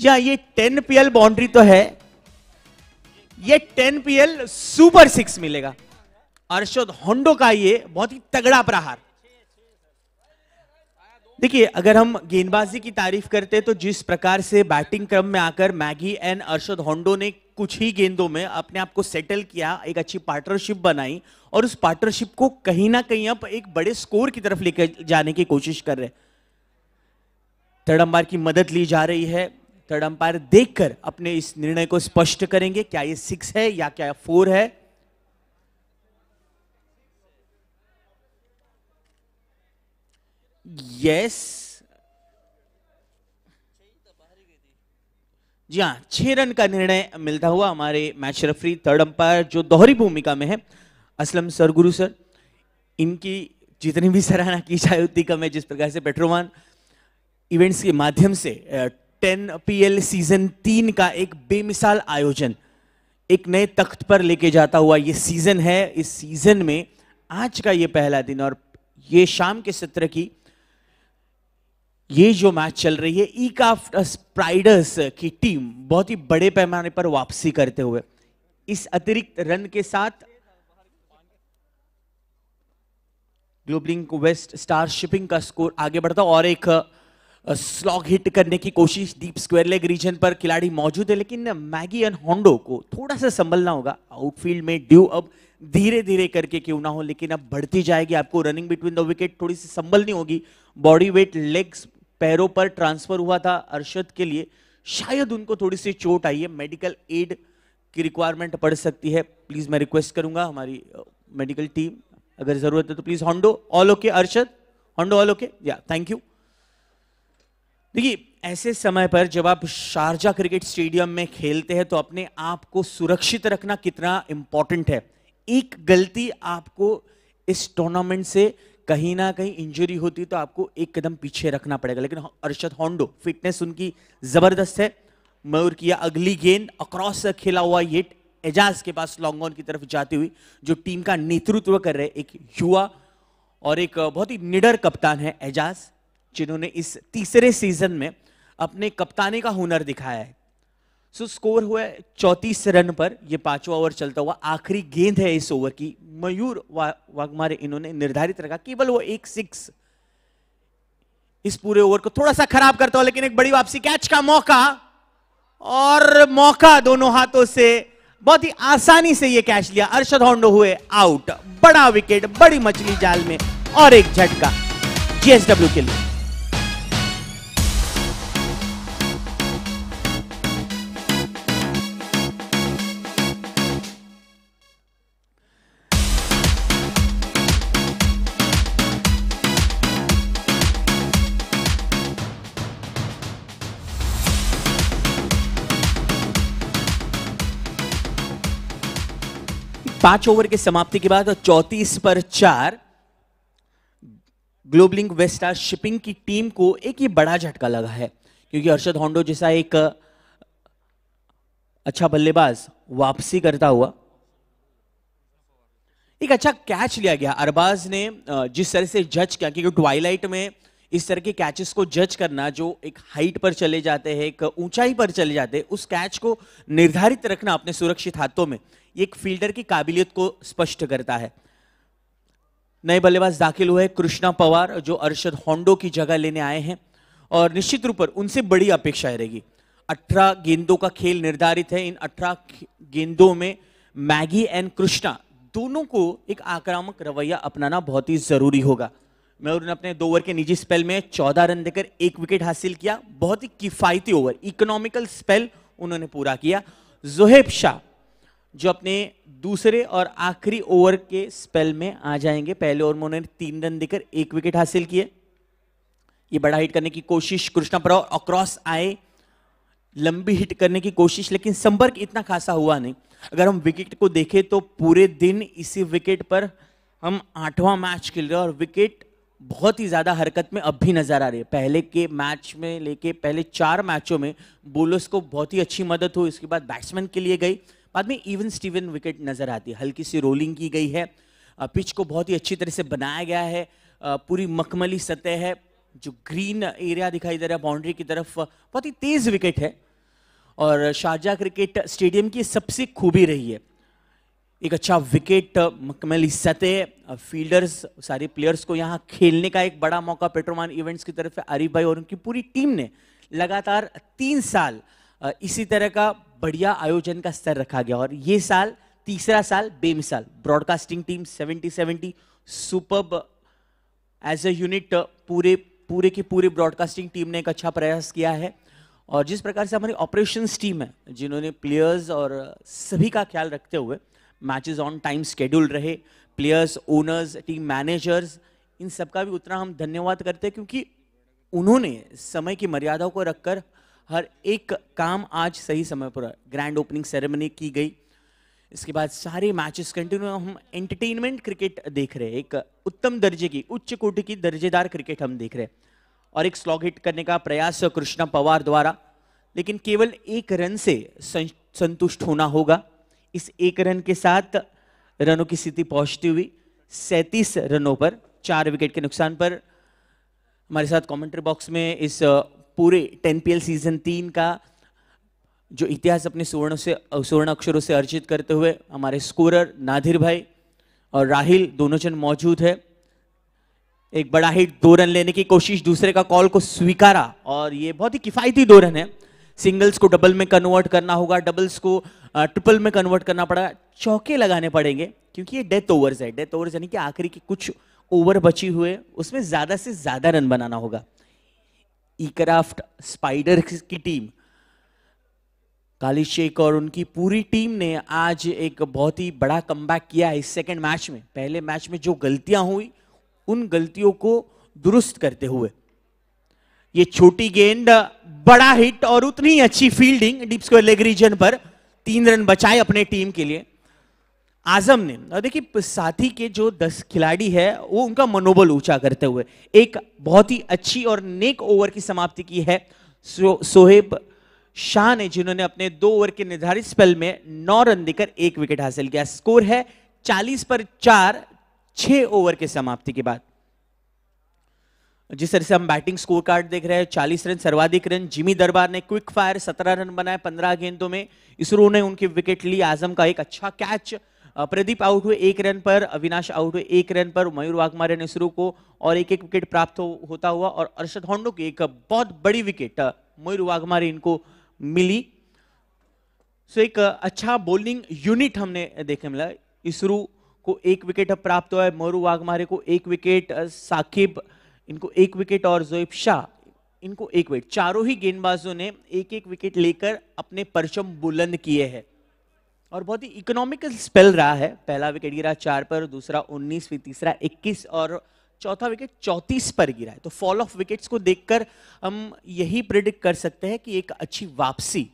या ये टेन पीएल बाउंड्री तो है ये 10 पीएल सुपर सिक्स मिलेगा अर्शद होंडो का ये बहुत ही तगड़ा प्रहार देखिए अगर हम गेंदबाजी की तारीफ करते तो जिस प्रकार से बैटिंग क्रम में आकर मैगी एंड अर्शद होंडो ने कुछ ही गेंदों में अपने आप को सेटल किया एक अच्छी पार्टनरशिप बनाई और उस पार्टनरशिप को कहीं ना कहीं आप एक बड़े स्कोर की तरफ लेकर जाने की कोशिश कर रहे तड़म्बार की मदद ली जा रही है थर्ड अंपायर देखकर अपने इस निर्णय को स्पष्ट करेंगे क्या ये सिक्स है या क्या फोर है यस जी हाँ छह रन का निर्णय मिलता हुआ हमारे मैच रेफरी थर्ड अंपायर जो दोहरी भूमिका में है असलम सरगुरु सर इनकी जितनी भी सराहना की जाए उतनी कम है जिस प्रकार से पेट्रोवान इवेंट्स के माध्यम से टेन पीएल सीजन तीन का एक बेमिसाल आयोजन एक नए तख्त पर लेके जाता हुआ ये सीजन है इस सीजन में आज का ये पहला दिन और ये शाम के सत्र की ये जो मैच चल रही है ई काफ प्राइडर्स की टीम बहुत ही बड़े पैमाने पर वापसी करते हुए इस अतिरिक्त रन के साथ ग्लोबलिंग वेस्ट स्टार शिपिंग का स्कोर आगे बढ़ता और एक स्लॉग हिट करने की कोशिश डीप स्क्वेयर लेग रीजन पर खिलाड़ी मौजूद है लेकिन मैगी एंड होंडो को थोड़ा सा संभलना होगा आउटफील्ड में ड्यू अब धीरे धीरे करके क्यों ना हो लेकिन अब बढ़ती जाएगी आपको रनिंग बिटवीन द विकेट थोड़ी सी संभलनी होगी बॉडी वेट लेग्स पैरों पर ट्रांसफर हुआ था अर्शद के लिए शायद उनको थोड़ी सी चोट आई है मेडिकल एड की रिक्वायरमेंट पड़ सकती है प्लीज़ मैं रिक्वेस्ट करूंगा हमारी मेडिकल टीम अगर ज़रूरत है तो प्लीज़ हॉन्डो ऑल ओके अर्शद हॉन्डो ऑल ओके या थैंक यू देखिए ऐसे समय पर जब आप शारजा क्रिकेट स्टेडियम में खेलते हैं तो अपने आप को सुरक्षित रखना कितना इंपॉर्टेंट है एक गलती आपको इस टूर्नामेंट से कहीं ना कहीं इंजरी होती तो आपको एक कदम पीछे रखना पड़ेगा लेकिन अर्शद होंडो फिटनेस उनकी ज़बरदस्त है मयूर किया अगली गेंद अक्रॉस खेला हुआ येट एजाज के पास लॉन्ग ऑन की तरफ जाती हुई जो टीम का नेतृत्व कर रहे एक युवा और एक बहुत ही निडर कप्तान है एजाज जिन्होंने इस तीसरे सीजन में अपने कप्तानी का हुनर दिखाया है सो स्कोर हुआ है चौंतीस रन पर यह पांचवा ओवर चलता हुआ आखिरी गेंद है इस ओवर की मयूर वाघमारे इन्होंने निर्धारित रखा केवल वो एक सिक्स इस पूरे ओवर को थोड़ा सा खराब करता हुआ लेकिन एक बड़ी वापसी कैच का मौका और मौका दोनों हाथों से बहुत ही आसानी से यह कैच लिया अरशद होंडो हुए आउट बड़ा विकेट बड़ी मछली जाल में और एक झटका जीएसडब्ल्यू के लिए पांच ओवर के समाप्ति के बाद चौतीस पर चार ग्लोबलिंग वेस्टा शिपिंग की टीम को एक ही बड़ा झटका लगा है क्योंकि हर्षद होंडो जैसा एक अच्छा बल्लेबाज वापसी करता हुआ एक अच्छा कैच लिया गया अरबाज ने जिस तरह से जज किया क्योंकि ट्वाइलाइट में इस तरह के कैचेस को जज करना जो एक हाइट पर चले जाते हैं एक ऊंचाई पर चले जाते हैं उस कैच को निर्धारित रखना अपने सुरक्षित हाथों में एक फील्डर की काबिलियत को स्पष्ट करता है नए बल्लेबाज दाखिल हुए कृष्णा पवार जो अर्शद होंडो की जगह लेने आए हैं और निश्चित रूप पर उनसे बड़ी अपेक्षाएं रहेगी अठारह गेंदों का खेल निर्धारित है इन अठारह गेंदों में मैगी एंड कृष्णा दोनों को एक आक्रामक रवैया अपनाना बहुत ही जरूरी होगा मयूर ने अपने दो ओवर के निजी स्पेल में चौदह रन देकर एक विकेट हासिल किया बहुत ही किफायती ओवर इकोनॉमिकल स्पेल उन्होंने पूरा किया जोहेब शाह जो अपने दूसरे और आखिरी ओवर के स्पेल में आ जाएंगे पहले ओवर में उन्होंने तीन रन देकर एक विकेट हासिल किए ये बड़ा हिट करने की कोशिश कृष्णा पराव अक्रॉस आए लंबी हिट करने की कोशिश लेकिन संपर्क इतना खासा हुआ नहीं अगर हम विकेट को देखें तो पूरे दिन इसी विकेट पर हम आठवां मैच खेल रहे हैं और विकेट बहुत ही ज़्यादा हरकत में अब भी नज़र आ रही है पहले के मैच में लेके पहले चार मैचों में बोलर्स को बहुत ही अच्छी मदद हुई इसके बाद बैट्समैन के लिए गई बाद में इवन स्टीवन विकेट नज़र आती है हल्की सी रोलिंग की गई है पिच को बहुत ही अच्छी तरह से बनाया गया है पूरी मखमली सतह है जो ग्रीन एरिया दिखाई दे रहा है बाउंड्री की तरफ बहुत ही तेज़ विकेट है और शारजा क्रिकेट स्टेडियम की सबसे खूबी रही है एक अच्छा विकेट मकमली सतह फील्डर्स सारे प्लेयर्स को यहाँ खेलने का एक बड़ा मौका पेट्रोमान इवेंट्स की तरफ आरिफ भाई और उनकी पूरी टीम ने लगातार तीन साल इसी तरह का बढ़िया आयोजन का स्तर रखा गया और ये साल तीसरा साल बेमिसाल broadcasting team seventy seventy super as a unit पूरे पूरे के पूरे ब्रॉडकास्टिंग टीम ने एक अच्छा प्रयास किया है और जिस प्रकार से हमारी ऑपरेशन टीम है जिन्होंने प्लेयर्स और सभी का ख्याल रखते हुए मैचेस ऑन टाइम स्केड्यूल रहे प्लेयर्स ओनर्स टीम मैनेजर्स इन सबका भी उतना हम धन्यवाद करते हैं क्योंकि उन्होंने समय की मर्यादाओं को रखकर हर एक काम आज सही समय पर ग्रैंड ओपनिंग सेरेमनी की गई इसके बाद सारे मैचेस कंटिन्यू हम एंटरटेनमेंट क्रिकेट देख रहे हैं एक उत्तम दर्जे की उच्च कोटि की दर्जेदार क्रिकेट हम देख रहे हैं और एक स्लॉग हिट करने का प्रयास कृष्णा पवार द्वारा लेकिन केवल एक रन से संतुष्ट होना होगा इस एक रन के साथ रनों की स्थिति पहुंचती हुई सैंतीस रनों पर चार विकेट के नुकसान पर हमारे साथ कमेंट्री बॉक्स में इस पूरे टेन पी सीजन तीन का जो इतिहास अपने सुवर्ण से सुवर्ण अक्षरों से अर्जित करते हुए हमारे स्कोरर नाधिर भाई और राहिल दोनों जन मौजूद है एक बड़ा हिट दो रन लेने की कोशिश दूसरे का कॉल को स्वीकारा और ये बहुत ही किफायती दो रन है सिंगल्स को डबल में कन्वर्ट करना होगा डबल्स को ट्रिपल में कन्वर्ट करना पड़ा चौके लगाने पड़ेंगे क्योंकि ये डेथ ओवर्स है डेथ ओवर्स यानी कि आखिरी के कुछ ओवर बची हुए उसमें ज़्यादा से ज़्यादा रन बनाना होगा ईक्राफ्ट स्पाइडर की टीम काली शेख और उनकी पूरी टीम ने आज एक बहुत ही बड़ा कम किया है इस सेकेंड मैच में पहले मैच में जो गलतियां हुई उन गलतियों को दुरुस्त करते हुए ये छोटी गेंद बड़ा हिट और उतनी अच्छी fielding deep square leg region पर तीन रन बचाए अपने टीम के लिए आजम ने देखिए साथी के जो दस खिलाड़ी है वो उनका मनोबल ऊंचा करते हुए एक बहुत ही अच्छी और नेक ओवर की समाप्ति की है सो, सोहेब शाह ने जिन्होंने अपने दो ओवर के निर्धारित स्पेल में नौ रन देकर एक विकेट हासिल किया स्कोर है चालीस पर चार छह ओवर के समाप्ति के बाद जिस तरह से हम बैटिंग स्कोर कार्ड देख रहे हैं चालीस रन सर्वाधिक रन जिमी दरबार ने क्विक फायर सत्रह रन बनाए पंद्रह गेंदों में इसरो ने उनकी विकेट ली आजम का एक अच्छा कैच प्रदीप आउट हुए एक रन पर अविनाश आउट हुए एक रन पर मयूर वाघमारे ने शुरू को और एक एक विकेट प्राप्त हो, होता हुआ और अर्षद होंडो की एक बहुत बड़ी विकेट मयूर वाघमारे इनको मिली सो एक अच्छा बॉलिंग यूनिट हमने देखे मिला इसरो को एक विकेट प्राप्त हुआ है मयूर वाघमारे को एक विकेट साकिब इनको एक विकेट और जोइब शाह इनको एक विकेट चारों ही गेंदबाजों ने एक एक विकेट लेकर अपने परचम बुलंद किए हैं और बहुत ही इकोनॉमिकल स्पेल रहा है पहला विकेट गिरा चार पर दूसरा उन्नीस फिर तीसरा इक्कीस और चौथा विकेट चौंतीस पर गिरा है तो फॉल ऑफ विकेट्स को देखकर हम यही प्रिडिक्ट कर सकते हैं कि एक अच्छी वापसी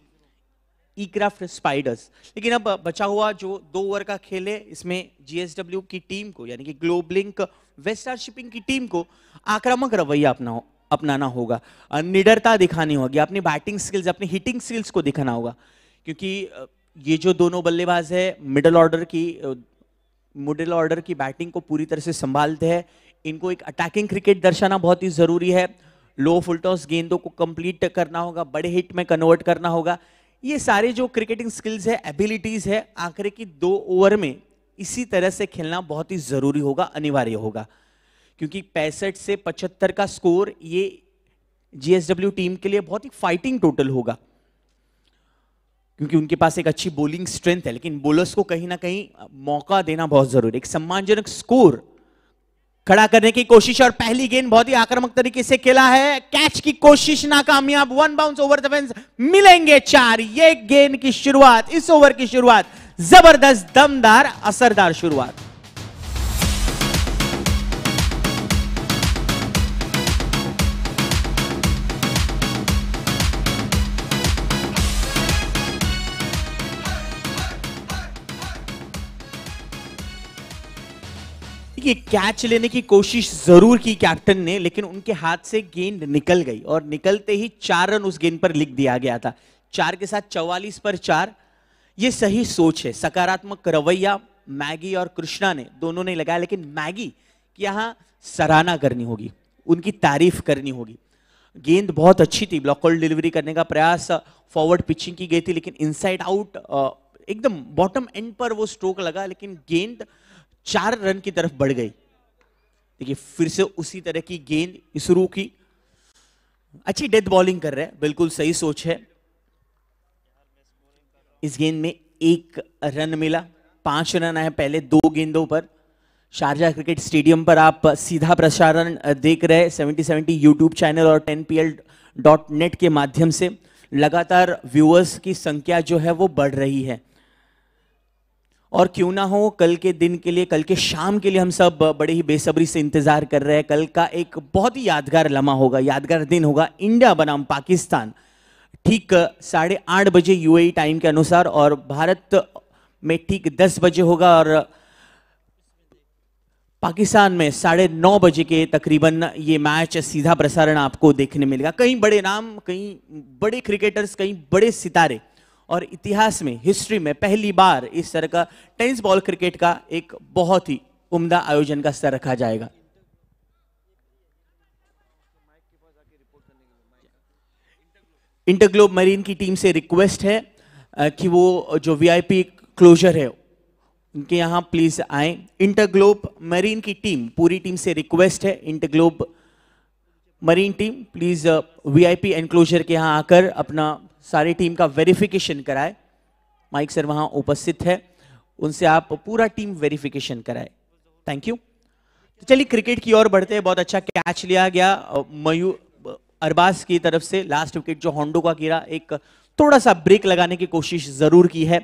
ईक्राफ्ट स्पाइडर्स लेकिन अब बचा हुआ जो दो ओवर का खेल है इसमें जीएसडब्ल्यू की टीम को यानी कि ग्लोबलिंक वेस्टार शिपिंग की टीम को आक्रामक रवैया अपना अपनाना होगा निडरता दिखानी होगी अपनी बैटिंग स्किल्स अपनी हिटिंग स्किल्स को दिखाना होगा क्योंकि ये जो दोनों बल्लेबाज है मिडल ऑर्डर की मिडल ऑर्डर की बैटिंग को पूरी तरह से संभालते हैं इनको एक अटैकिंग क्रिकेट दर्शाना बहुत ही ज़रूरी है लो फुल टॉस गेंदों को कंप्लीट करना होगा बड़े हिट में कन्वर्ट करना होगा ये सारे जो क्रिकेटिंग स्किल्स है एबिलिटीज़ है आखिर की दो ओवर में इसी तरह से खेलना बहुत ही ज़रूरी होगा अनिवार्य होगा क्योंकि पैंसठ से पचहत्तर का स्कोर ये जीएसडब्ल्यू टीम के लिए बहुत ही फाइटिंग टोटल होगा क्योंकि उनके पास एक अच्छी बोलिंग स्ट्रेंथ है लेकिन बोलर्स को कहीं ना कहीं मौका देना बहुत जरूरी एक सम्मानजनक स्कोर खड़ा करने की कोशिश और पहली गेंद बहुत ही आक्रामक तरीके से खेला है कैच की कोशिश नाकामयाब वन बाउंस ओवर दस मिलेंगे चार ये गेंद की शुरुआत इस ओवर की शुरुआत जबरदस्त दमदार असरदार शुरुआत देखिए कैच लेने की कोशिश जरूर की कैप्टन ने लेकिन उनके हाथ से गेंद निकल गई और निकलते ही चार रन उस गेंद पर लिख दिया गया था चार के साथ चौवालीस पर चार ये सही सोच है सकारात्मक रवैया मैगी और कृष्णा ने दोनों ने लगाया लेकिन मैगी की यहाँ सराहना करनी होगी उनकी तारीफ करनी होगी गेंद बहुत अच्छी थी ब्लॉक होल्ड डिलीवरी करने का प्रयास फॉरवर्ड पिचिंग की गई थी लेकिन इनसाइड आउट एकदम बॉटम एंड पर वो स्ट्रोक लगा लेकिन गेंद चार रन की तरफ बढ़ गई देखिए फिर से उसी तरह की गेंद शुरू की अच्छी डेथ बॉलिंग कर रहे हैं बिल्कुल सही सोच है इस गेंद में एक रन मिला पांच रन आए पहले दो गेंदों पर शारजा क्रिकेट स्टेडियम पर आप सीधा प्रसारण देख रहे हैं सेवेंटी सेवेंटी यूट्यूब चैनल और ten P L dot net के माध्यम से लगातार व्यूअर्स की संख्या जो है वो बढ़ रही है और क्यों ना हो कल के दिन के लिए कल के शाम के लिए हम सब बड़े ही बेसब्री से इंतज़ार कर रहे हैं कल का एक बहुत ही यादगार लम्हा होगा यादगार दिन होगा इंडिया बनाम पाकिस्तान ठीक साढ़े आठ बजे यूएई टाइम e के अनुसार और भारत में ठीक दस बजे होगा और पाकिस्तान में साढ़े नौ बजे के तकरीबन ये मैच सीधा प्रसारण आपको देखने मिलेगा कई बड़े नाम कई बड़े क्रिकेटर्स कई बड़े सितारे और इतिहास में हिस्ट्री में पहली बार इस तरह का टेनिस बॉल क्रिकेट का एक बहुत ही उम्दा आयोजन का स्तर रखा जाएगा इंटरग्लोब मरीन की टीम से रिक्वेस्ट है कि वो जो वीआईपी क्लोजर है उनके यहां प्लीज आए इंटरग्लोब मरीन की टीम पूरी टीम से रिक्वेस्ट है Interglobe marine team please VIP enclosure के यहां आकर अपना सारी टीम का वेरिफिकेशन कराए माइक सर वहां उपस्थित है उनसे आप पूरा टीम वेरिफिकेशन कराए थैंक यू तो चलिए क्रिकेट की ओर बढ़ते हैं बहुत अच्छा कैच लिया गया मयू अरबाज की तरफ से लास्ट विकेट जो होंडो का गिरा एक थोड़ा सा ब्रेक लगाने की कोशिश जरूर की है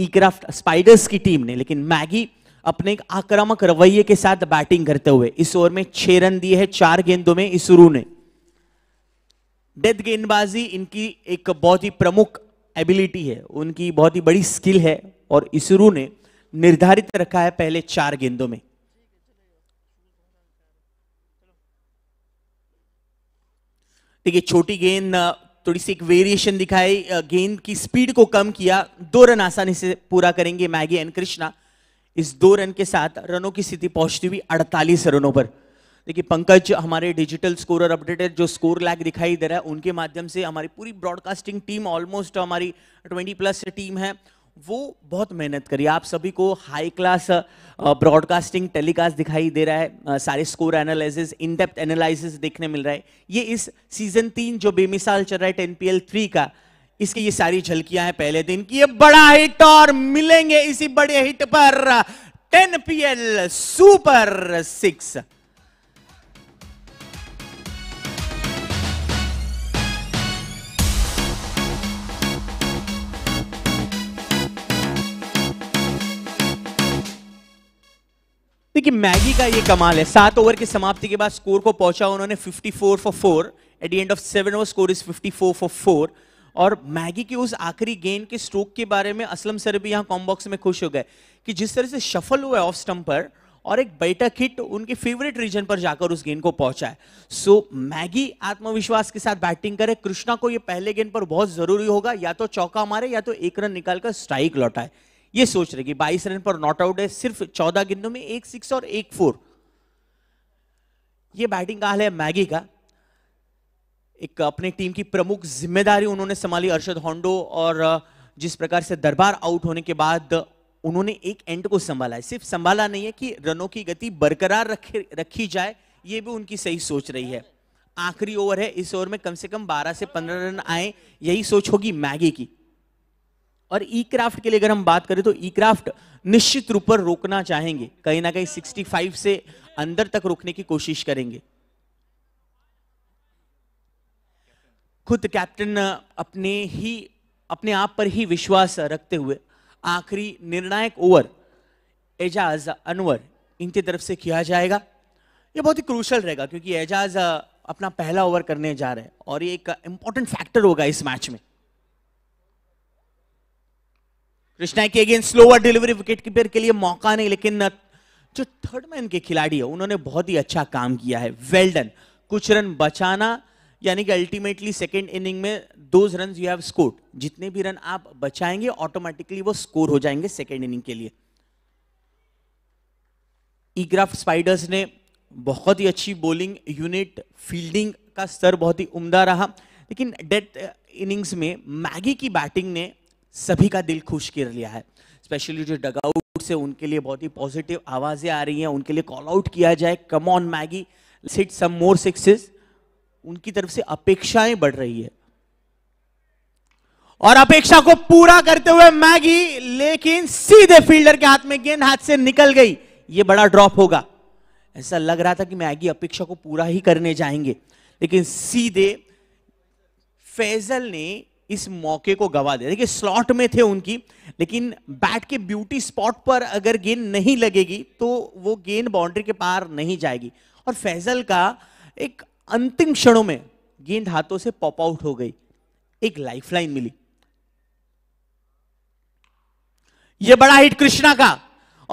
ईक्राफ्ट स्पाइडर्स की टीम ने लेकिन मैगी अपने एक आक्रामक रवैये के साथ बैटिंग करते हुए इस ओवर में छह रन दिए हैं चार गेंदों में इसरू ने डेथ गेंदबाजी इनकी एक बहुत ही प्रमुख एबिलिटी है उनकी बहुत ही बड़ी स्किल है और इसरो ने निर्धारित रखा है पहले चार गेंदों में देखिए छोटी गेंद थोड़ी सी एक वेरिएशन दिखाई गेंद की स्पीड को कम किया दो रन आसानी से पूरा करेंगे मैगी एंड कृष्णा इस दो रन के साथ रनों की स्थिति पहुंचती हुई 48 रनों पर देखिए पंकज हमारे डिजिटल स्कोरर अपडेटर जो स्कोर लैग दिखाई दे रहा है उनके माध्यम से हमारी पूरी ब्रॉडकास्टिंग टीम ऑलमोस्ट हमारी 20 प्लस टीम है वो बहुत मेहनत करी आप सभी को हाई क्लास ब्रॉडकास्टिंग टेलीकास्ट दिखाई दे रहा है सारे score analysis in depth analysis देखने मिल रहा है ये इस सीजन तीन जो बेमिसाल चल रहा है टेन पी एल थ्री का इसकी ये सारी झलकियां हैं पहले दिन की ये बड़ा हिट और मिलेंगे इसी बड़े हिट पर ten P L super six देखिए मैगी का ये कमाल है सात ओवर की समाप्ति के बाद स्कोर को पहुंचा उन्होंने 54 four for four at the end of seven over score is 54 for four और मैगी की उस आखिरी गेंद के स्ट्रोक के बारे में असलम सर भी यहाँ कॉम्बॉक्स में खुश हो गए कि जिस तरह से शफल हुआ है ऑफ स्टम्प पर और एक बैठा हिट उनके फेवरेट रीजन पर जाकर उस गेंद को पहुंचा है सो so, मैगी आत्मविश्वास के साथ बैटिंग करे कृष्णा को ये पहले गेंद पर बहुत जरूरी होगा या तो चौका मारे या तो एक रन निकालकर स्ट्राइक लौटाए ये सोच रहे कि 22 रन पर नॉट आउट है सिर्फ 14 गेंदों में एक सिक्स और एक फोर ये बैटिंग हाल है मैगी का एक अपने टीम की प्रमुख जिम्मेदारी उन्होंने संभाली अर्शद होंडो और जिस प्रकार से दरबार आउट होने के बाद उन्होंने एक एंड को संभाला है सिर्फ संभाला नहीं है कि रनों की गति बरकरार रखे रखी जाए ये भी उनकी सही सोच रही है आखिरी ओवर है इस ओवर में कम से कम 12 से 15 रन आए यही सोच होगी मैगी की और ई क्राफ्ट के लिए अगर हम बात करें तो ई क्राफ्ट निश्चित रूप पर रोकना चाहेंगे कहीं ना कहीं 65 से अंदर तक रोकने की कोशिश करेंगे खुद कैप्टन अपने ही अपने आप पर ही विश्वास रखते हुए आखिरी निर्णायक ओवर एजाज अनवर इनकी तरफ से किया जाएगा ये बहुत ही क्रूशल रहेगा क्योंकि एजाज अपना पहला ओवर करने जा रहे हैं और ये एक इंपॉर्टेंट फैक्टर होगा इस मैच में कृष्णा की again slower delivery wicket keeper के लिए मौका नहीं लेकिन जो थर्ड मैन के खिलाड़ी है उन्होंने बहुत ही अच्छा काम किया है वेल डन कुछ रन बचाना यानी कि अल्टीमेटली सेकेंड इनिंग में दो रन यू हैव स्कोर जितने भी रन आप बचाएंगे ऑटोमेटिकली वो स्कोर हो जाएंगे सेकेंड इनिंग के लिए ईग्राफ स्पाइडर्स ने बहुत ही अच्छी बॉलिंग यूनिट फील्डिंग का स्तर बहुत ही उम्दा रहा लेकिन डेथ इनिंग्स में मैगी की बैटिंग ने सभी का दिल खुश कर लिया है स्पेशली जो डगआउट से उनके लिए बहुत ही पॉजिटिव आवाज़ें आ रही हैं उनके लिए कॉल आउट किया जाए come on Maggie sit some more sixes उनकी तरफ से अपेक्षाएं बढ़ रही है और अपेक्षा को पूरा करते हुए मैगी लेकिन सीधे फील्डर के हाथ में गेंद हाथ से निकल गई ये बड़ा ड्रॉप होगा ऐसा लग रहा था कि मैगी अपेक्षा को पूरा ही करने जाएंगे लेकिन सीधे फैजल ने इस मौके को गवा दिया देखिए स्लॉट में थे उनकी लेकिन बैट के ब्यूटी स्पॉट पर अगर गेंद नहीं लगेगी तो वो गेंद बाउंड्री के पार नहीं जाएगी और फैजल का एक अंतिम क्षणों में गेंद हाथों से पॉप आउट हो गई एक लाइफलाइन मिली ये बड़ा हिट कृष्णा का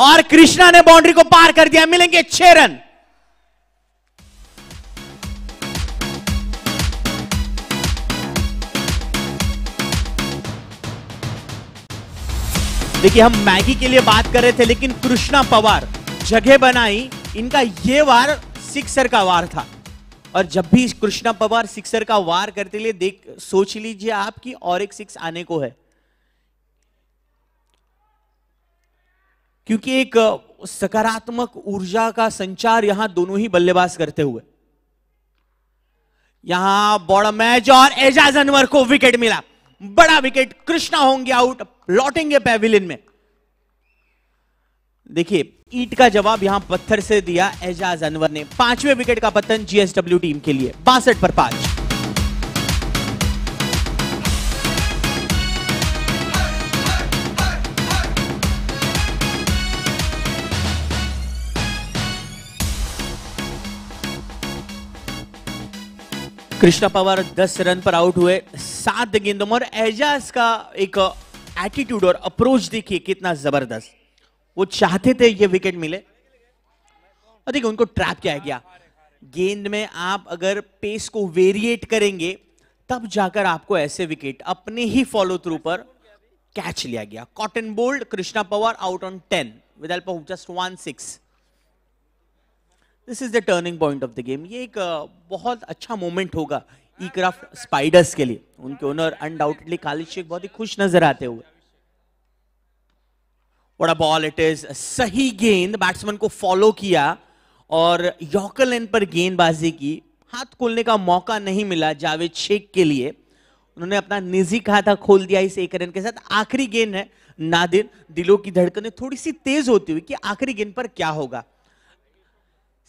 और कृष्णा ने बाउंड्री को पार कर दिया मिलेंगे छह रन देखिए हम मैगी के लिए बात कर रहे थे लेकिन कृष्णा पवार जगह बनाई इनका ये वार सिक्सर का वार था और जब भी कृष्णा पवार सिक्सर का वार करते लिए देख सोच लीजिए आप कि और एक सिक्स आने को है क्योंकि एक सकारात्मक ऊर्जा का संचार यहां दोनों ही बल्लेबाज करते हुए यहां बॉड मैच और एजाज अनवर को विकेट मिला बड़ा विकेट कृष्णा होंगे आउट लौटेंगे पेविलियन में देखिए ईट का जवाब यहां पत्थर से दिया एजाज अनवर ने पांचवें विकेट का पतन जीएसडब्ल्यू टीम के लिए बासठ पर पांच कृष्णा पवार दस रन पर आउट हुए सात गेंदों में और एजाज का एक एटीट्यूड और अप्रोच देखिए कितना जबरदस्त वो चाहते थे ये विकेट मिले और देखिए उनको ट्रैप किया गया गेंद में आप अगर पेस को वेरिएट करेंगे तब जाकर आपको ऐसे विकेट अपने ही फॉलो थ्रू पर कैच लिया गया caught and bowled Krishna Pawar out on ten with help of just one six this is the turning point of the game ये एक बहुत अच्छा मोमेंट होगा ईक्राफ्ट स्पाइडर्स के लिए उनके ओनर अनडाउटेडली खालिद शेख बहुत ही खुश नजर आते हुए बड़ा बॉल इट इज सही गेंद बैट्समैन को फॉलो किया और यॉकल एन पर गेंदबाजी की हाथ खोलने का मौका नहीं मिला जावेद शेख के लिए उन्होंने अपना निजी खाता खोल दिया इस एक रन के साथ आखिरी गेंद है नादिर दिलों की धड़कनें थोड़ी सी तेज होती हुई कि आखिरी गेंद पर क्या होगा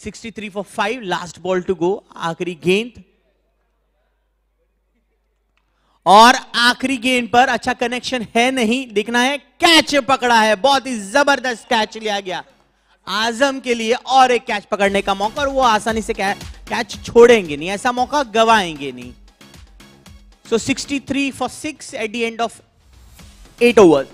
63 for 5 last ball to go आखिरी गेंद और आखिरी गेंद पर अच्छा कनेक्शन है नहीं दिखना है कैच पकड़ा है बहुत ही जबरदस्त कैच लिया गया आजम के लिए और एक कैच पकड़ने का मौका और वो आसानी से कैच छोड़ेंगे नहीं ऐसा मौका गवाएंगे नहीं so 63 for six at the end of eight over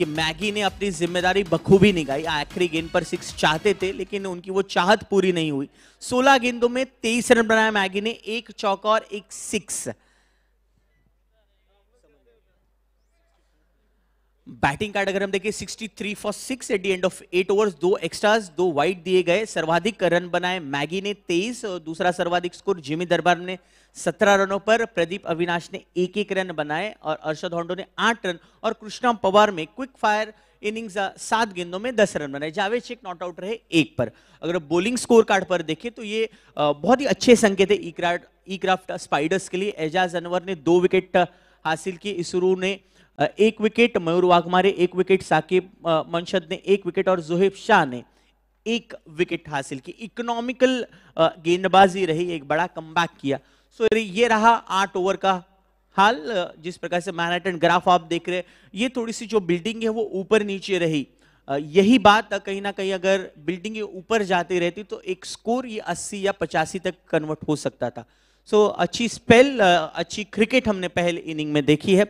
कि मैगी ने अपनी जिम्मेदारी बखूबी निभाई आखिरी गेंद पर सिक्स चाहते थे लेकिन उनकी वो चाहत पूरी नहीं हुई 16 गेंदों में 23 रन बनाया मैगी ने एक चौका और एक सिक्स बैटिंग कार्ड अगर हम देखें 63 for six at the end of eight overs दो एक्स्ट्रास दो वाइट दिए गए सर्वाधिक रन बनाए मैगी ने 23 और दूसरा सर्वाधिक स्कोर जिमी दरबार ने 17 रनों पर प्रदीप अविनाश ने एक एक रन बनाए और अर्षद होंडो ने आठ रन और कृष्णा पवार में क्विक फायर इनिंग्स सात गेंदों में दस रन बनाए जावेद शेख नॉट आउट रहे एक पर अगर बॉलिंग स्कोर कार्ड पर देखें तो ये बहुत ही अच्छे संकेत है ई क्राफ्ट स्पाइडर्स के लिए एजाज अनवर ने दो विकेट हासिल किए इसरो ने एक विकेट मयूर वाघमारे एक विकेट साकिब मनशद ने एक विकेट और जुहेब शाह ने एक विकेट हासिल की इकोनॉमिकल गेंदबाजी रही एक बड़ा कम किया सो so, ये रहा आठ ओवर का हाल जिस प्रकार से मैनहटन ग्राफ आप देख रहे हैं ये थोड़ी सी जो बिल्डिंग है वो ऊपर नीचे रही यही बात कहीं ना कहीं अगर बिल्डिंग ऊपर जाती रहती तो एक स्कोर ये 80 या पचासी तक कन्वर्ट हो सकता था सो so, अच्छी स्पेल अच्छी क्रिकेट हमने पहले इनिंग में देखी है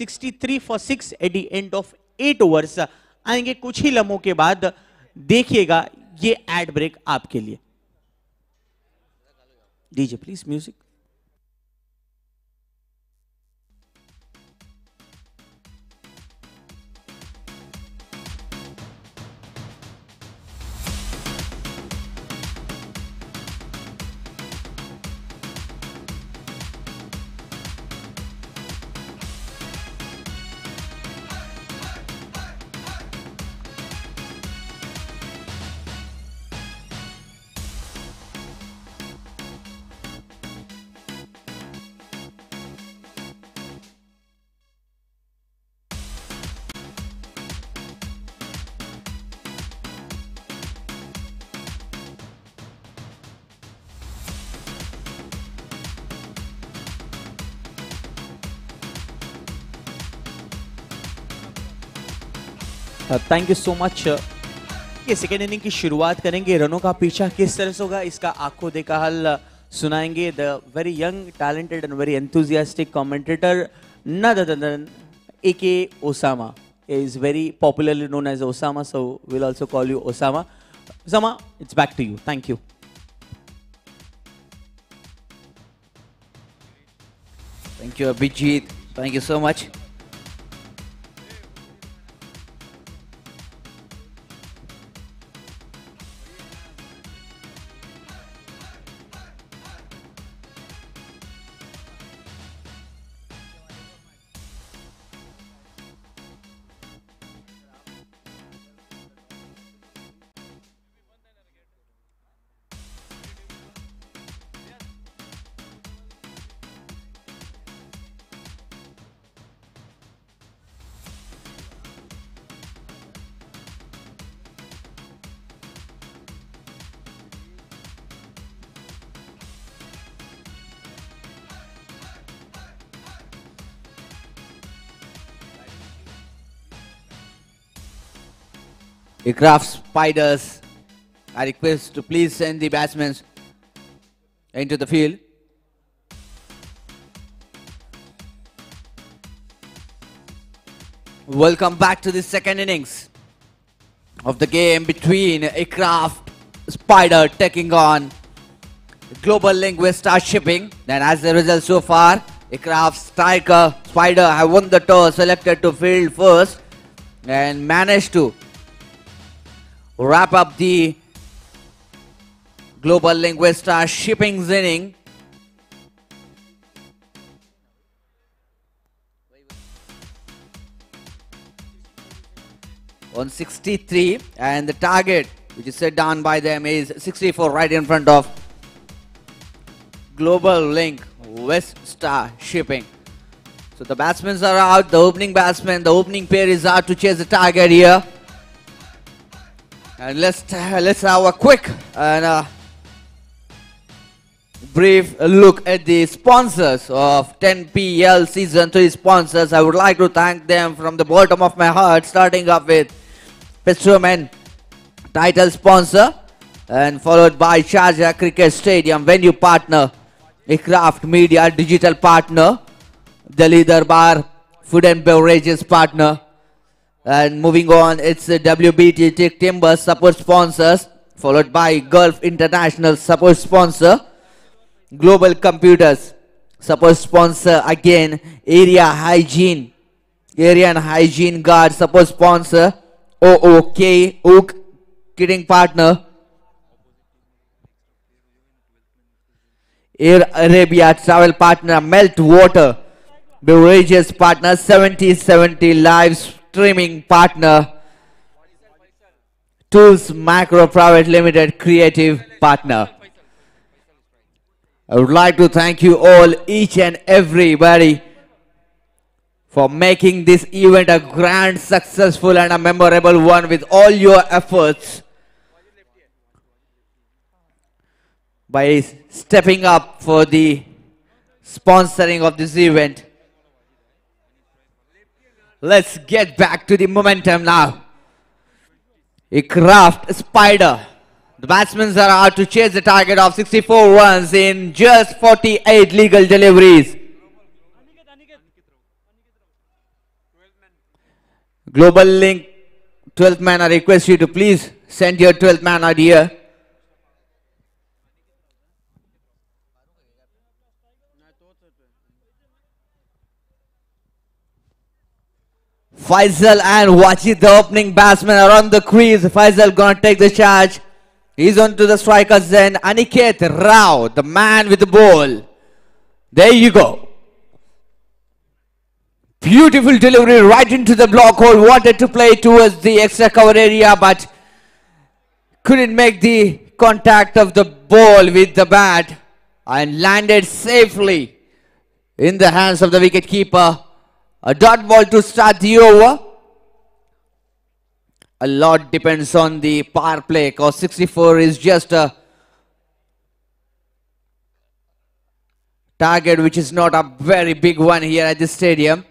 63 for six at the end of eight overs आएंगे कुछ ही लम्हों के बाद देखिएगा ये एड ब्रेक आपके लिए दीजिए please music thank you so much ये सेकेंड इनिंग की शुरुआत करेंगे रनों का पीछा किस तरह से होगा इसका आंखों देखा हल सुनाएंगे the very young talented and very enthusiastic commentator नदन के Osama is very popularly known as Osama so will also call you Osama Osama it's back to you thank you thank you Abhijit thank you so much craft spiders. I request to please send the batsmen into the field. Welcome back to the second innings of the game between a craft spider taking on Global Link Westar Shipping. And as the result so far, a craft striker spider have won the toss, selected to field first and managed to wrap up the Global Linguista shipping inning. On 63 and the target which is set down by them is 64 right in front of Global Link West Star Shipping. So the batsmen are out, the opening batsman, the opening pair is out to chase the target here. And let's let's have a quick and a brief look at the sponsors of 10PL Season 3 sponsors. I would like to thank them from the bottom of my heart, starting up with Petroman title sponsor and followed by Sharjah Cricket Stadium venue partner, Aircraft Media digital partner, Delhi Darbar food and beverages partner, and moving on, it's the WBT Tech support sponsors, followed by Gulf International support sponsor, Global Computers support sponsor again, Area Hygiene, Area and Hygiene Guard support sponsor, OOK, Oak Kidding Partner, Air Arabia Travel Partner, Melt Water, Beverages Partner, 7070 Lives streaming partner, Tools Macro Private Limited creative partner. I would like to thank you all, each and everybody, for making this event a grand, successful and a memorable one with all your efforts. By stepping up for the sponsoring of this event. Let's get back to the momentum now. A craft spider. The batsmen are out to chase the target of 64 runs in just 48 legal deliveries. Global Link 12th man, I request you to please send your 12th man idea. here. Faisal and Wajid, the opening batsman, are on the crease. Faisal gonna take the charge. He's on to the striker's end. Aniket Rao, the man with the ball. There you go. Beautiful delivery right into the block hole. Wanted to play towards the extra cover area, but couldn't make the contact of the ball with the bat and landed safely in the hands of the wicketkeeper a dot ball to start the over. A lot depends on the power play because 64 is just a target which is not a very big one here at the stadium.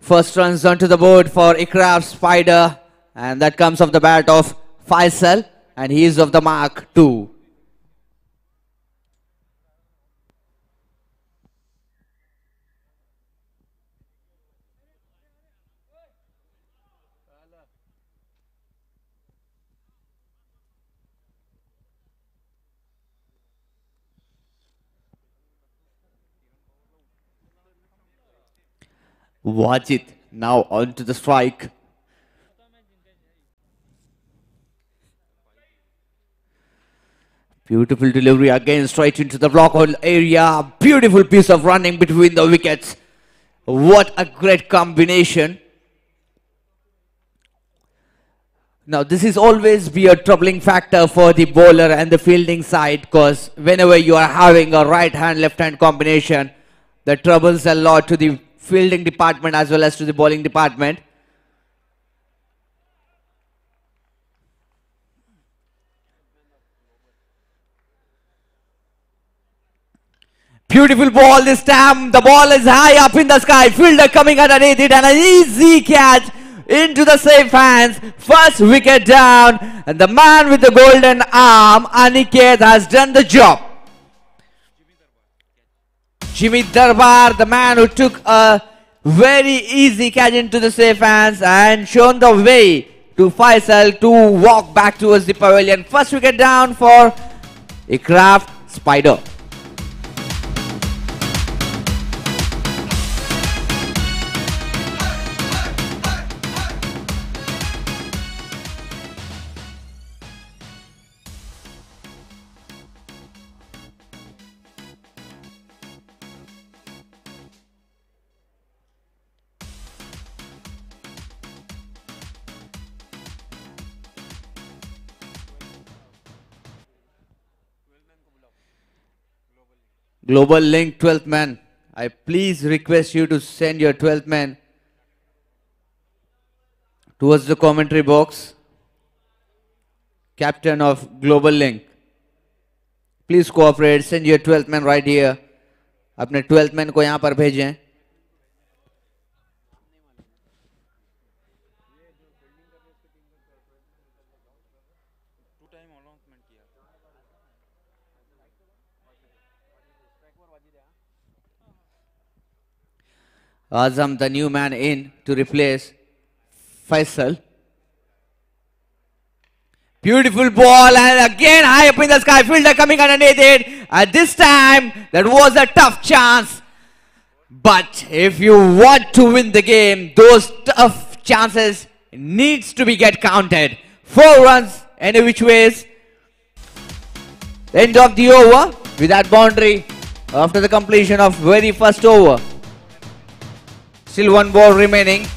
First runs onto the board for Ikraf Spider and that comes off the bat of Faisal and he is of the mark too. Wajid now onto the strike. Beautiful delivery again straight into the block hole area. Beautiful piece of running between the wickets. What a great combination. Now this is always be a troubling factor for the bowler and the fielding side because whenever you are having a right hand left hand combination that troubles a lot to the fielding department as well as to the bowling department. Beautiful ball this time. The ball is high up in the sky. Fielder coming underneath it and an easy catch into the safe hands. First wicket down. And the man with the golden arm, Aniket, has done the job. Jimmy Darbar, the man who took a very easy catch into the safe hands and shown the way to Faisal to walk back towards the pavilion. First wicket down for a craft Spider. Global Link 12th man, I please request you to send your 12th man towards the commentary box. Captain of Global Link. Please cooperate, send your 12th man right here. अपने 12th man को यहाँ पर भेजें Azam, the new man, in to replace Faisal. Beautiful ball and again high up in the sky. Fielder coming underneath it. At this time, that was a tough chance. But if you want to win the game, those tough chances needs to be get counted. Four runs any which ways. End of the over with that boundary after the completion of very first over. Still one ball remaining.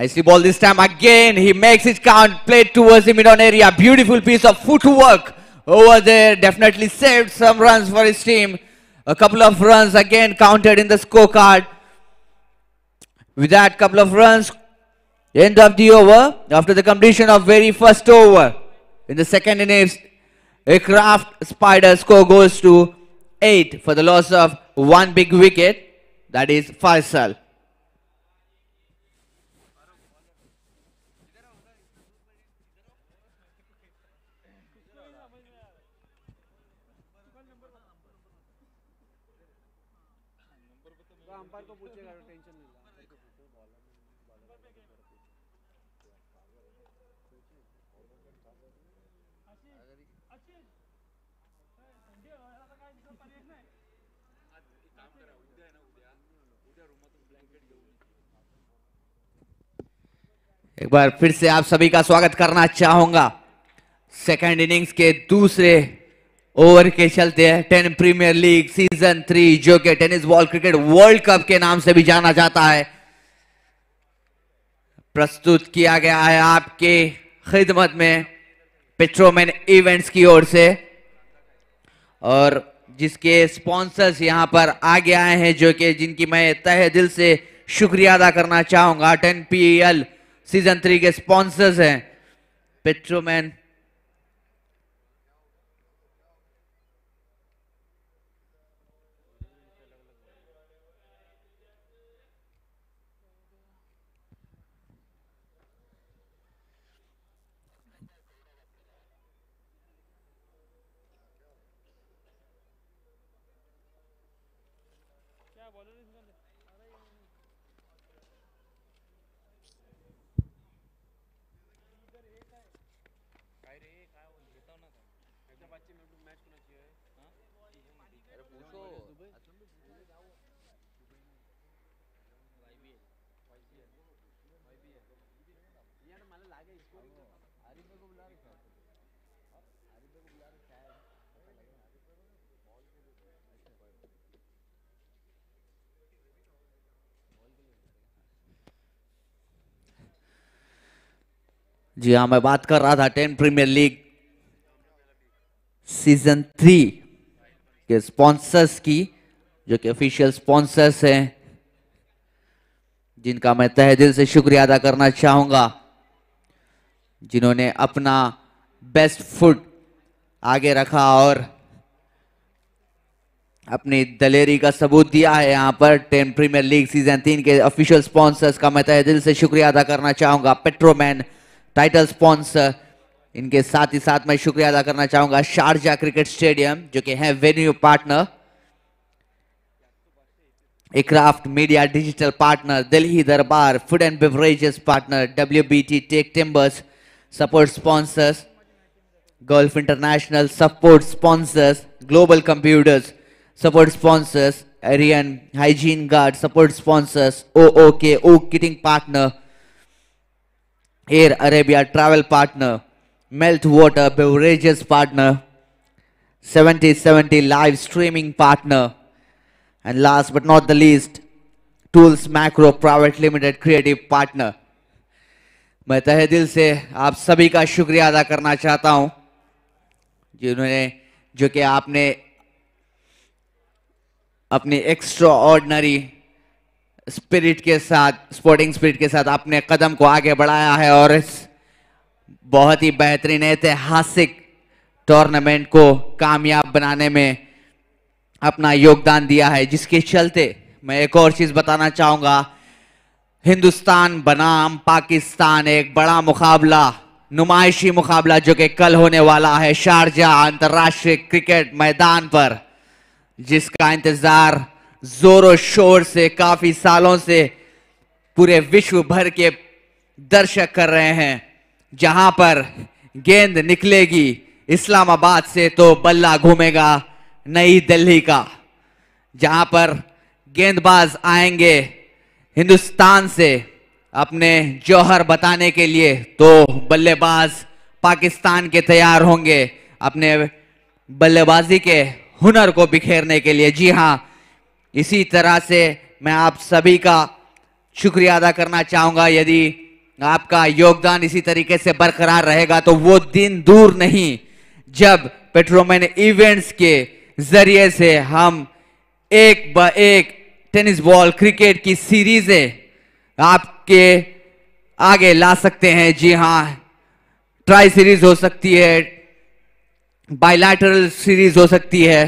Nicely ball this time again. He makes it count. Played towards the mid-on area. Beautiful piece of footwork over there. Definitely saved some runs for his team. A couple of runs again counted in the scorecard. With that couple of runs, end of the over. After the completion of very first over. In the second innings, a craft spider score goes to 8 for the loss of one big wicket. That is Faisal. एक बार फिर से आप सभी का स्वागत करना चाहूंगा second innings के दूसरे ओवर के चलते हैं ten premier league season three जो कि tennis ball cricket world cup के नाम से भी जाना जाता है प्रस्तुत किया गया है आपके खिदमत में पेट्रोमैन इवेंट्स की ओर से और जिसके स्पॉन्सर्स यहां पर आगे आए हैं जो कि जिनकी मैं तहे दिल से शुक्रिया अदा करना चाहूंगा ten P L season three के स्पॉन्सर्स हैं पेट्रोमैन जी हाँ मैं बात कर रहा था ten premier league season three के स्पॉन्सर्स की जो कि ऑफिशियल स्पॉन्सर्स हैं जिनका मैं तहे दिल से शुक्रिया अदा करना चाहूंगा जिन्होंने अपना बेस्ट फुट आगे रखा और अपनी दलेरी का सबूत दिया है यहाँ पर टेन प्रीमियर लीग सीजन तीन के ऑफिशियल स्पॉन्सर्स का मैं तहे दिल से शुक्रिया अदा करना चाहूंगा पेट्रोमैन टाइटल स्पॉन्सर इनके साथ ही साथ मैं शुक्रिया अदा करना चाहूंगा शारजा क्रिकेट स्टेडियम जो कि है venue partner eCraft media digital partner Delhi Darbar food and beverages partner W B T tech timbers support sponsors golf international support sponsors global computers support sponsors Arian hygiene guard support sponsors O O K O kitting partner air Arabia travel partner melth water beverages partner seventy seventy live streaming partner and last but not the least tools macro private limited creative partner मैं तहे दिल से आप सभी का शुक्रिया अदा करना चाहता हूं जिन्होंने जो कि आपने अपनी एक्स्ट्रा ऑर्डनरी स्पिरिट के साथ स्पोर्टिंग स्पिरिट के साथ अपने कदम को आगे बढ़ाया है और इस बहुत ही बेहतरीन ऐतिहासिक टूर्नामेंट को कामयाब बनाने में अपना योगदान दिया है जिसके चलते मैं एक और चीज बताना चाहूंगा हिंदुस्तान बनाम पाकिस्तान एक बड़ा मुकाबला नुमाइशी मुकाबला जो कि कल होने वाला है शारजा अंतर्राष्ट्रीय क्रिकेट मैदान पर जिसका इंतजार जोरों शोर से काफी सालों से पूरे विश्व भर के दर्शक कर रहे हैं जहां पर गेंद निकलेगी इस्लामाबाद से तो बल्ला घूमेगा नई दिल्ली का जहां पर गेंदबाज आएंगे हिंदुस्तान से अपने जौहर बताने के लिए तो बल्लेबाज पाकिस्तान के तैयार होंगे अपने बल्लेबाजी के हुनर को बिखेरने के लिए जी हाँ इसी तरह से मैं आप सभी का शुक्रिया अदा करना चाहूँगा यदि आपका योगदान इसी तरीके से बरकरार रहेगा तो वो दिन दूर नहीं जब पेट्रोमैन इवेंट्स के जरिए से हम एक ब एक टेनिस बॉल क्रिकेट की सीरीजें आपके आगे ला सकते हैं जी हाँ ट्राई सीरीज हो सकती है बायलैटरल सीरीज हो सकती है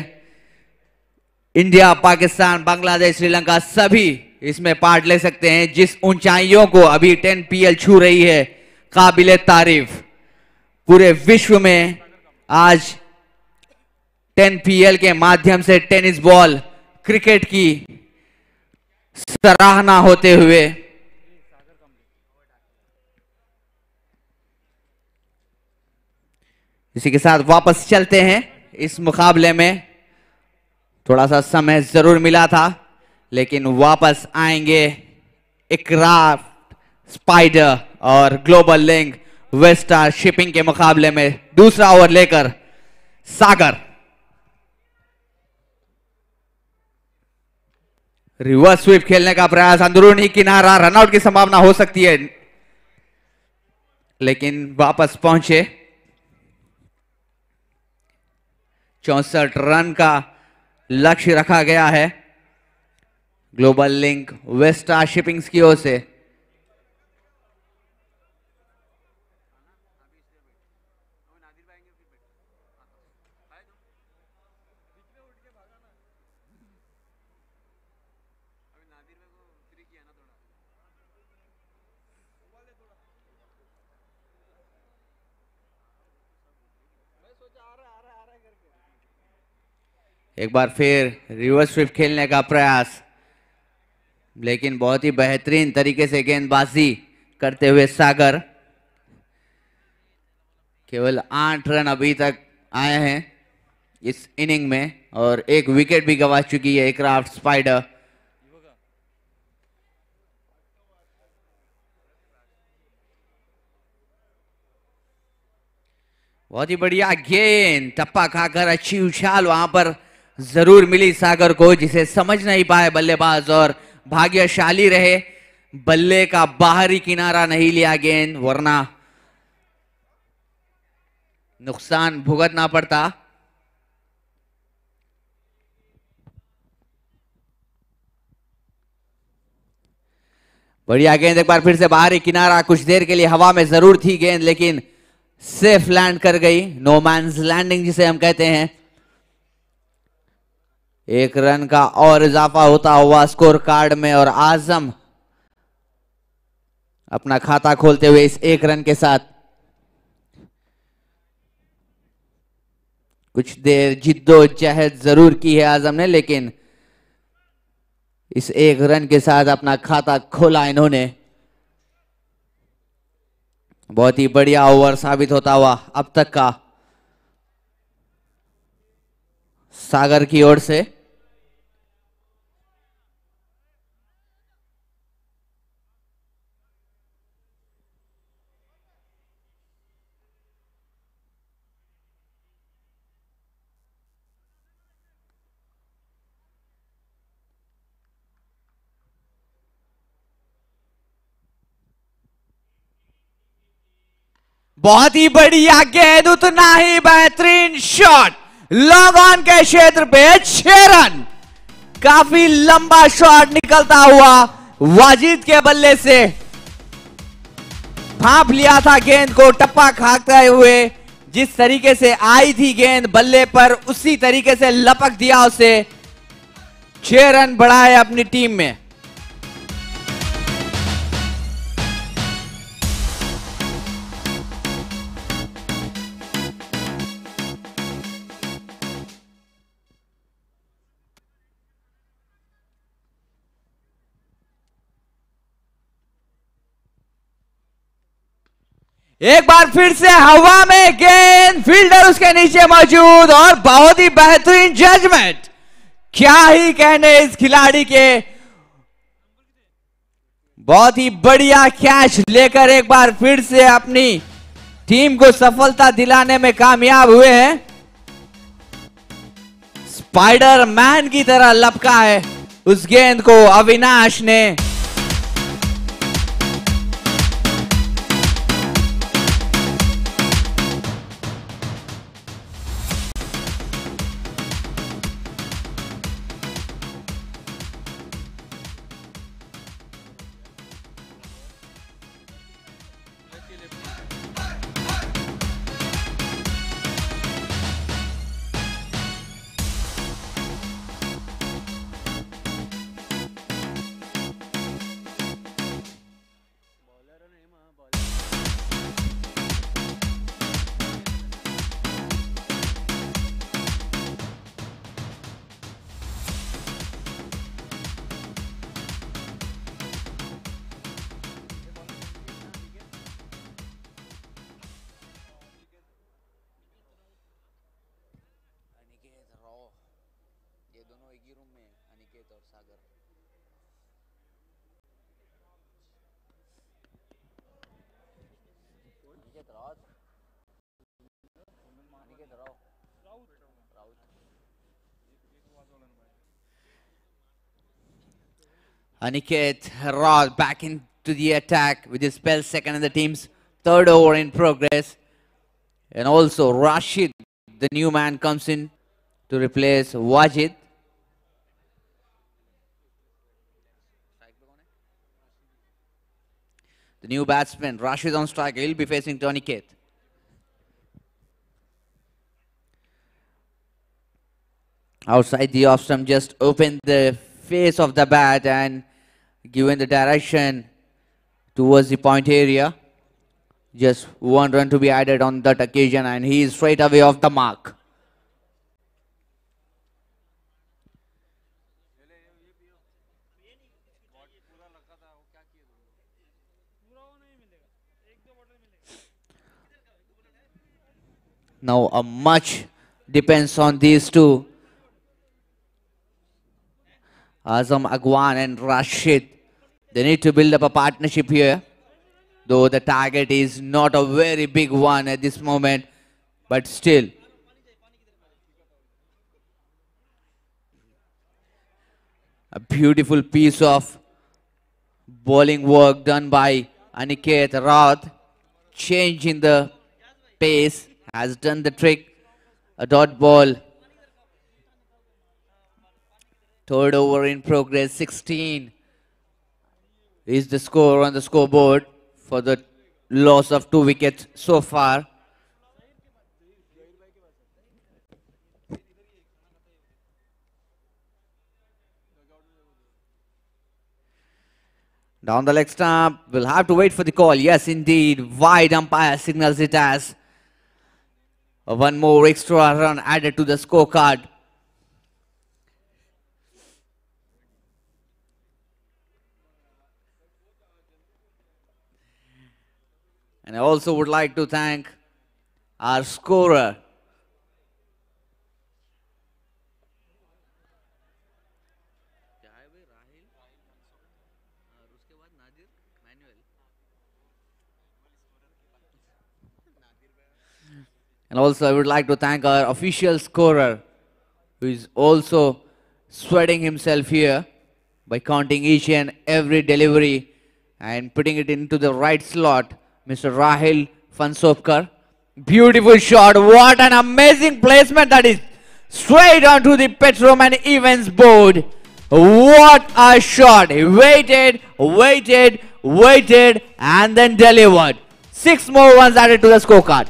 इंडिया पाकिस्तान बांग्लादेश श्रीलंका सभी इसमें पार्ट ले सकते हैं जिस ऊंचाइयों को अभी टेन पीएल छू रही है काबिल तारीफ पूरे विश्व में आज टेन पीएल के माध्यम से टेनिस बॉल क्रिकेट की सराहना होते हुए इसी के साथ वापस चलते हैं इस मुकाबले में थोड़ा सा समय जरूर मिला था लेकिन वापस आएंगे इक्राफ्ट स्पाइडर और ग्लोबल लिंक वेस्टार शिपिंग के मुकाबले में दूसरा ओवर लेकर सागर रिवर्स स्वीप खेलने का प्रयास अंदरूनी किनारा रनआउट की संभावना हो सकती है लेकिन वापस पहुंचे चौसठ रन का लक्ष्य रखा गया है ग्लोबल लिंक वेस्टा शिपिंग्स की ओर से एक बार फिर रिवर्स स्विप खेलने का प्रयास लेकिन बहुत ही बेहतरीन तरीके से गेंदबाजी करते हुए सागर केवल आठ रन अभी तक आए हैं इस इनिंग में और एक विकेट भी गवा चुकी है क्राफ्ट स्पाइडर बहुत ही बढ़िया गेंद टप्पा खाकर अच्छी उछाल वहां पर जरूर मिली सागर को जिसे समझ नहीं पाए बल्लेबाज और भाग्यशाली रहे बल्ले का बाहरी किनारा नहीं लिया गेंद वरना नुकसान भुगतना पड़ता बढ़िया गेंद एक बार फिर से बाहरी किनारा कुछ देर के लिए हवा में जरूर थी गेंद लेकिन सेफ लैंड कर गई नो लैंडिंग जिसे हम कहते हैं एक रन का और इजाफा होता हुआ स्कोर कार्ड में और आजम अपना खाता खोलते हुए इस एक रन के साथ कुछ देर जिद्दोजहद जरूर की है आजम ने लेकिन इस एक रन के साथ अपना खाता खोला इन्होंने बहुत ही बढ़िया ओवर साबित होता हुआ अब तक का सागर की ओर से बहुत ही बढ़िया गेंद उतना ही बेहतरीन शॉट लॉगॉन के क्षेत्र पे रन काफी लंबा शॉट निकलता हुआ वाजिद के बल्ले से भाप लिया था गेंद को टप्पा खाते हुए जिस तरीके से आई थी गेंद बल्ले पर उसी तरीके से लपक दिया उसे छह रन बढ़ाए अपनी टीम में एक बार फिर से हवा में गेंद फील्डर उसके नीचे मौजूद और बहुत ही बेहतरीन जजमेंट क्या ही कहने इस खिलाड़ी के बहुत ही बढ़िया कैच लेकर एक बार फिर से अपनी टीम को सफलता दिलाने में कामयाब हुए हैं स्पाइडर मैन की तरह लपका है उस गेंद को अविनाश ने Aniket Rawl back into the attack with his spell second in the team's third over in progress. And also Rashid, the new man, comes in to replace Wajid. The new batsman, Rashid on strike, he'll be facing Tony Kate. Outside the off stump, just opened the face of the bat and given the direction towards the point area. Just one run to be added on that occasion and he is straight away off the mark. Now a much depends on these two Azam Agwan and Rashid. They need to build up a partnership here. Though the target is not a very big one at this moment. But still. A beautiful piece of bowling work done by Aniket Rath. Changing the pace. Has done the trick. A dot ball Third over in progress, 16 is the score on the scoreboard for the loss of two wickets so far. Down the leg stump, we'll have to wait for the call. Yes, indeed, wide umpire signals it as one more extra run added to the scorecard. And I also would like to thank our scorer, And also I would like to thank our official scorer who is also sweating himself here by counting each and every delivery and putting it into the right slot Mr. Rahil Fansopkar. Beautiful shot. What an amazing placement that is. Straight onto the Petroman events board. What a shot. He waited, waited, waited and then delivered. Six more ones added to the scorecard.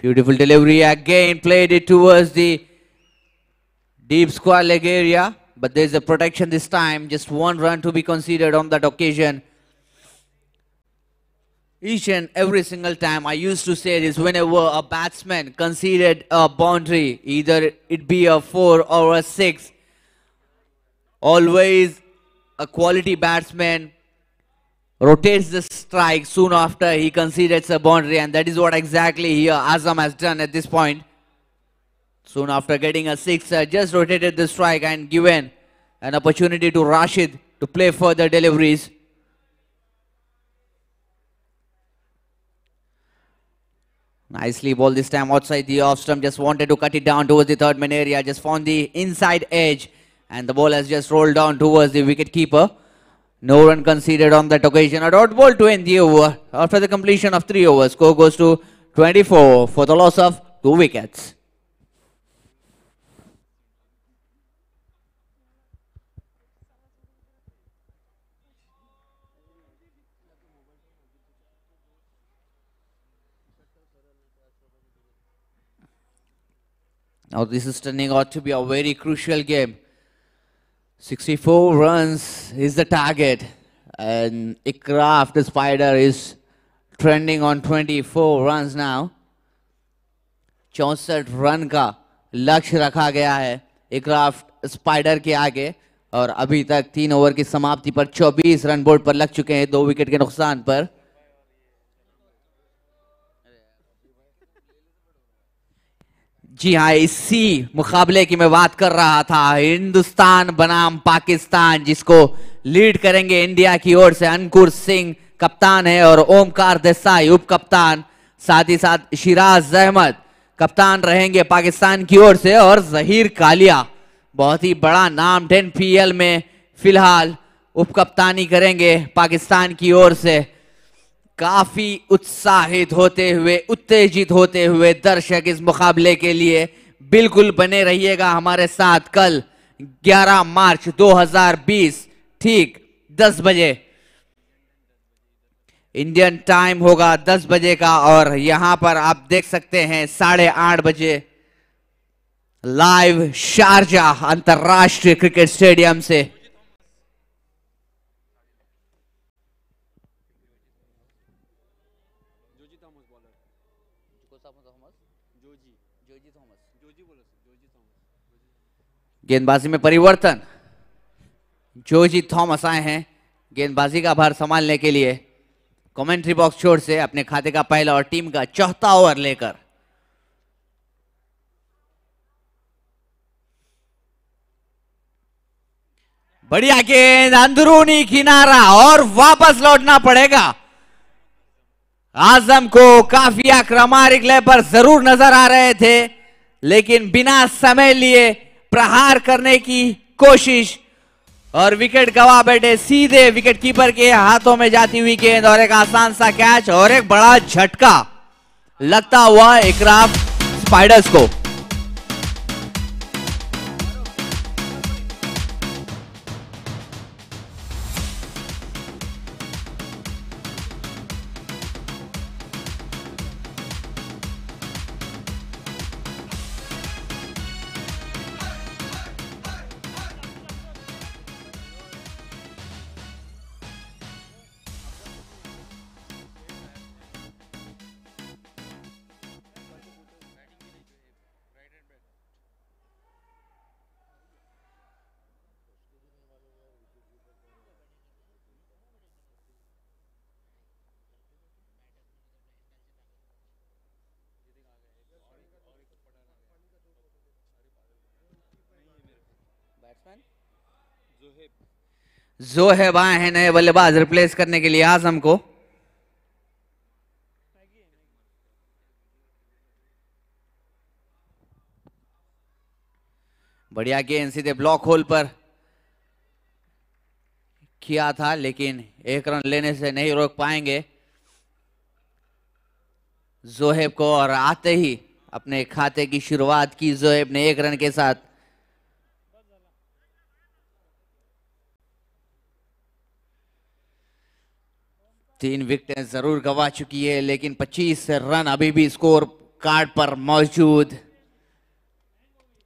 Beautiful delivery again, played it towards the deep square leg area. But there's a protection this time. Just one run to be considered on that occasion. Each and every single time, I used to say this, whenever a batsman conceded a boundary, either it be a 4 or a 6, always a quality batsman rotates the strike soon after he conceded a boundary and that is what exactly here Azam has done at this point. Soon after getting a six, uh, just rotated the strike and given an opportunity to Rashid to play further deliveries. Nicely ball this time outside the off stump. Just wanted to cut it down towards the third man area. Just found the inside edge. And the ball has just rolled down towards the wicket keeper. No run conceded on that occasion. A dot ball to end the over. After the completion of three overs, score goes to 24 for the loss of two wickets. Now this is turning out to be a very crucial game 64 runs is the target. And Ikra after Spider is trending on 24 runs now. चौंसठ run का लक्ष्य रखा गया है aircraft spider के आगे और अभी तक तीन ओवर की समाप्ति पर 24 रन बोर्ड पर लग चुके हैं दो विकेट के नुकसान पर जी हाँ इसी मुकाबले की मैं बात कर रहा था हिंदुस्तान बनाम पाकिस्तान जिसको लीड करेंगे इंडिया की ओर से अंकुर सिंह कप्तान है और ओमकार देसाई उप कप्तान साथ ही साथ शिराज अहमद कप्तान रहेंगे पाकिस्तान की ओर से और जहीर कालिया बहुत ही बड़ा नाम टेन पी में फिलहाल उप कप्तानी करेंगे पाकिस्तान की ओर से काफी उत्साहित होते हुए उत्तेजित होते हुए दर्शक इस मुकाबले के लिए बिल्कुल बने रहिएगा हमारे साथ कल 11 मार्च 2020 ठीक 10 बजे इंडियन टाइम होगा 10 बजे का और यहां पर आप देख सकते हैं साढ़े आठ बजे लाइव शारजा अंतर्राष्ट्रीय क्रिकेट स्टेडियम से गेंदबाजी में परिवर्तन जोजी थॉमस आए हैं गेंदबाजी का भार संभालने के लिए कमेंट्री बॉक्स छोड़ से अपने खाते का पहला और टीम का चौथा ओवर लेकर बढ़िया गेंद अंदरूनी किनारा और वापस लौटना पड़ेगा आजम को काफी लय पर जरूर नजर आ रहे थे लेकिन बिना समय लिए प्रहार करने की कोशिश और विकेट गवा बैठे सीधे विकेट कीपर के हाथों में जाती हुई गेंद और एक आसान सा कैच और एक बड़ा झटका लगता हुआ इकराम स्पाइडर्स को जो है वहां है नए बल्लेबाज रिप्लेस करने के लिए आजम को बढ़िया गेंद सीधे ब्लॉक होल पर किया था लेकिन एक रन लेने से नहीं रोक पाएंगे जोहेब को और आते ही अपने खाते की शुरुआत की जोहेब ने एक रन के साथ तीन विकेटें जरूर गवा चुकी है लेकिन 25 रन अभी भी स्कोर कार्ड पर मौजूद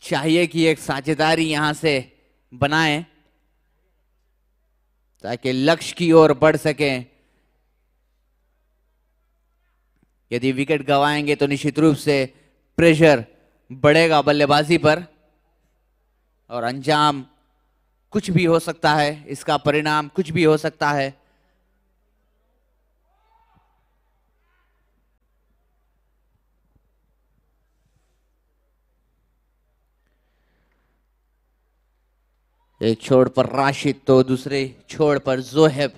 चाहिए कि एक साझेदारी यहां से बनाएं ताकि लक्ष्य की ओर बढ़ सके यदि विकेट गवाएंगे तो निश्चित रूप से प्रेशर बढ़ेगा बल्लेबाजी पर और अंजाम कुछ भी हो सकता है इसका परिणाम कुछ भी हो सकता है एक छोर पर राशिद तो दूसरे छोर पर जोहेब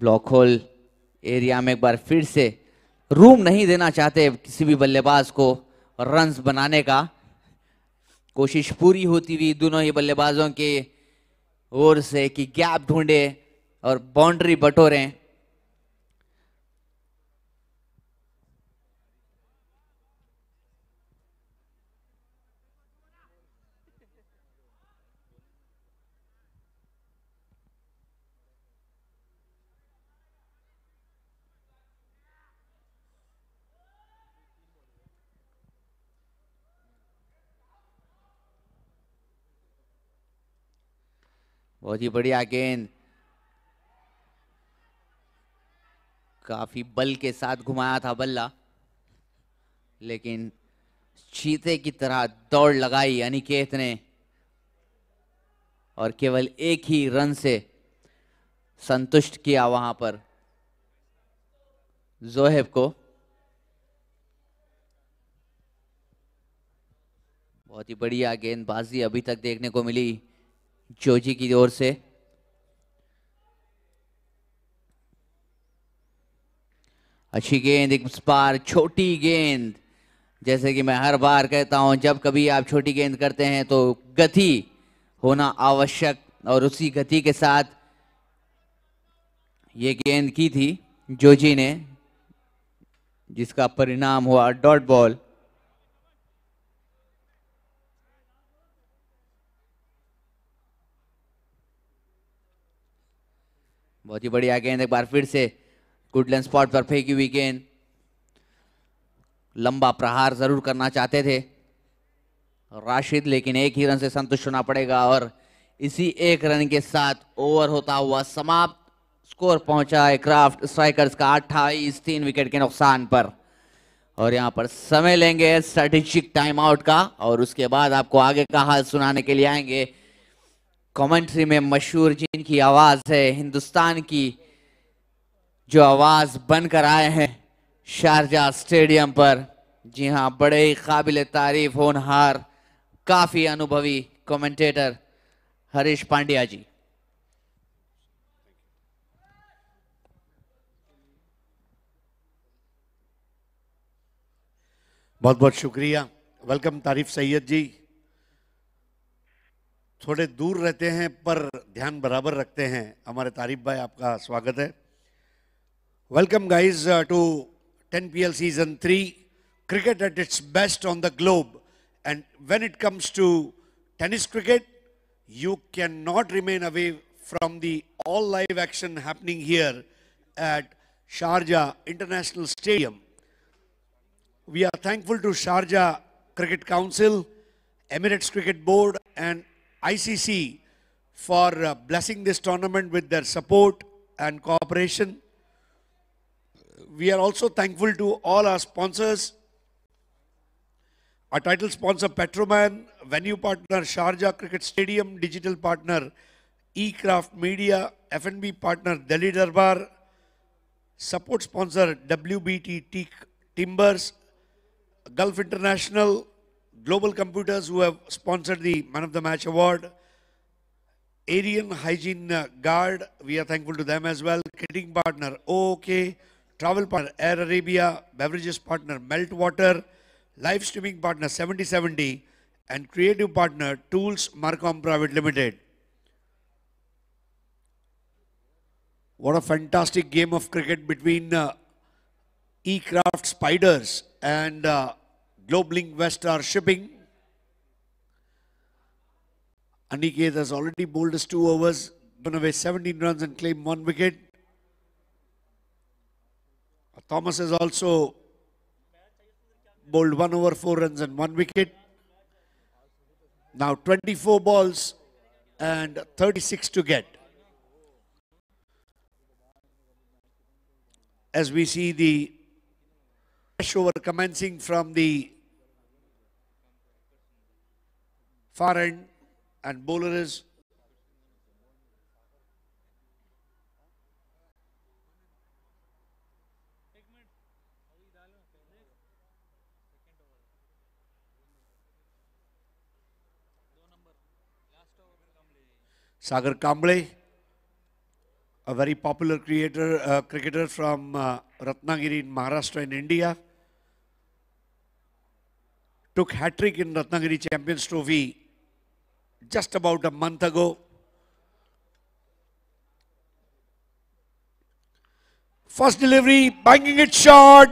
ब्लॉक होल एरिया में एक बार फिर से रूम नहीं देना चाहते किसी भी बल्लेबाज को रन्स बनाने का कोशिश पूरी होती हुई दोनों ही बल्लेबाजों के ओर से कि गैप ढूंढे और बाउंड्री बटोरें बहुत ही बढ़िया गेंद काफी बल के साथ घुमाया था बल्ला लेकिन चीते की तरह दौड़ लगाई अनिकेत ने और केवल एक ही रन से संतुष्ट किया वहां पर जोहेब को बहुत ही बढ़िया गेंदबाजी अभी तक देखने को मिली जोजी की ओर से अच्छी गेंद एक बार छोटी गेंद जैसे कि मैं हर बार कहता हूं जब कभी आप छोटी गेंद करते हैं तो गति होना आवश्यक और उसी गति के साथ ये गेंद की थी जोजी ने जिसका परिणाम हुआ डॉट बॉल बहुत ही बढ़िया गेंद एक बार फिर से गुडलैंड स्पॉट पर फेंकी हुई गेंद लंबा प्रहार जरूर करना चाहते थे राशिद लेकिन एक ही रन से संतुष्ट होना पड़ेगा और इसी एक रन के साथ ओवर होता हुआ समाप्त स्कोर पहुंचा है क्राफ्ट स्ट्राइकर्स का अट्ठाईस तीन विकेट के नुकसान पर और यहां पर समय लेंगे स्ट्रेटेजिक टाइम आउट का और उसके बाद आपको आगे का हाल सुनाने के लिए आएंगे कमेंट्री में मशहूर जिनकी आवाज़ है हिंदुस्तान की जो आवाज़ बनकर आए हैं शारजा स्टेडियम पर जी हाँ बड़े ही काबिल तारीफ होनहार काफ़ी अनुभवी कमेंटेटर हरीश पांड्या जी बहुत बहुत शुक्रिया वेलकम तारीफ सैयद जी थोड़े दूर रहते हैं पर ध्यान बराबर रखते हैं हमारे तारीफ भाई आपका स्वागत है welcome guys to ten P L season three cricket at its best on the globe and when it comes to tennis cricket you can not remain away from the all live action happening here at Sharjah international stadium we are thankful to Sharjah cricket council Emirates cricket board and ICC for uh, blessing this tournament with their support and cooperation. We are also thankful to all our sponsors. Our title sponsor Petroman, venue partner Sharjah Cricket Stadium, digital partner eCraft Media, FNB partner Delhi Darbar, support sponsor WBT Timbers, Gulf International, Global Computers who have sponsored the Man of the Match award. Arian Hygiene uh, Guard, we are thankful to them as well. Catering partner OK, travel partner Air Arabia, beverages partner Meltwater, live streaming partner 7070 and creative partner Tools Marcom Private Limited. What a fantastic game of cricket between uh, E-Craft Spiders and uh, West are Shipping. Aniket has already bowled his two overs, given away 17 runs and claimed one wicket. Thomas has also bowled one over, four runs and one wicket. Now 24 balls and 36 to get. As we see the over commencing from the far end and bowler is Sagar Kamble, a very popular creator, uh, cricketer from uh, Ratnagiri in Maharashtra in India took hat-trick in Ratnagiri Champions Trophy just about a month ago. First delivery, banging it short.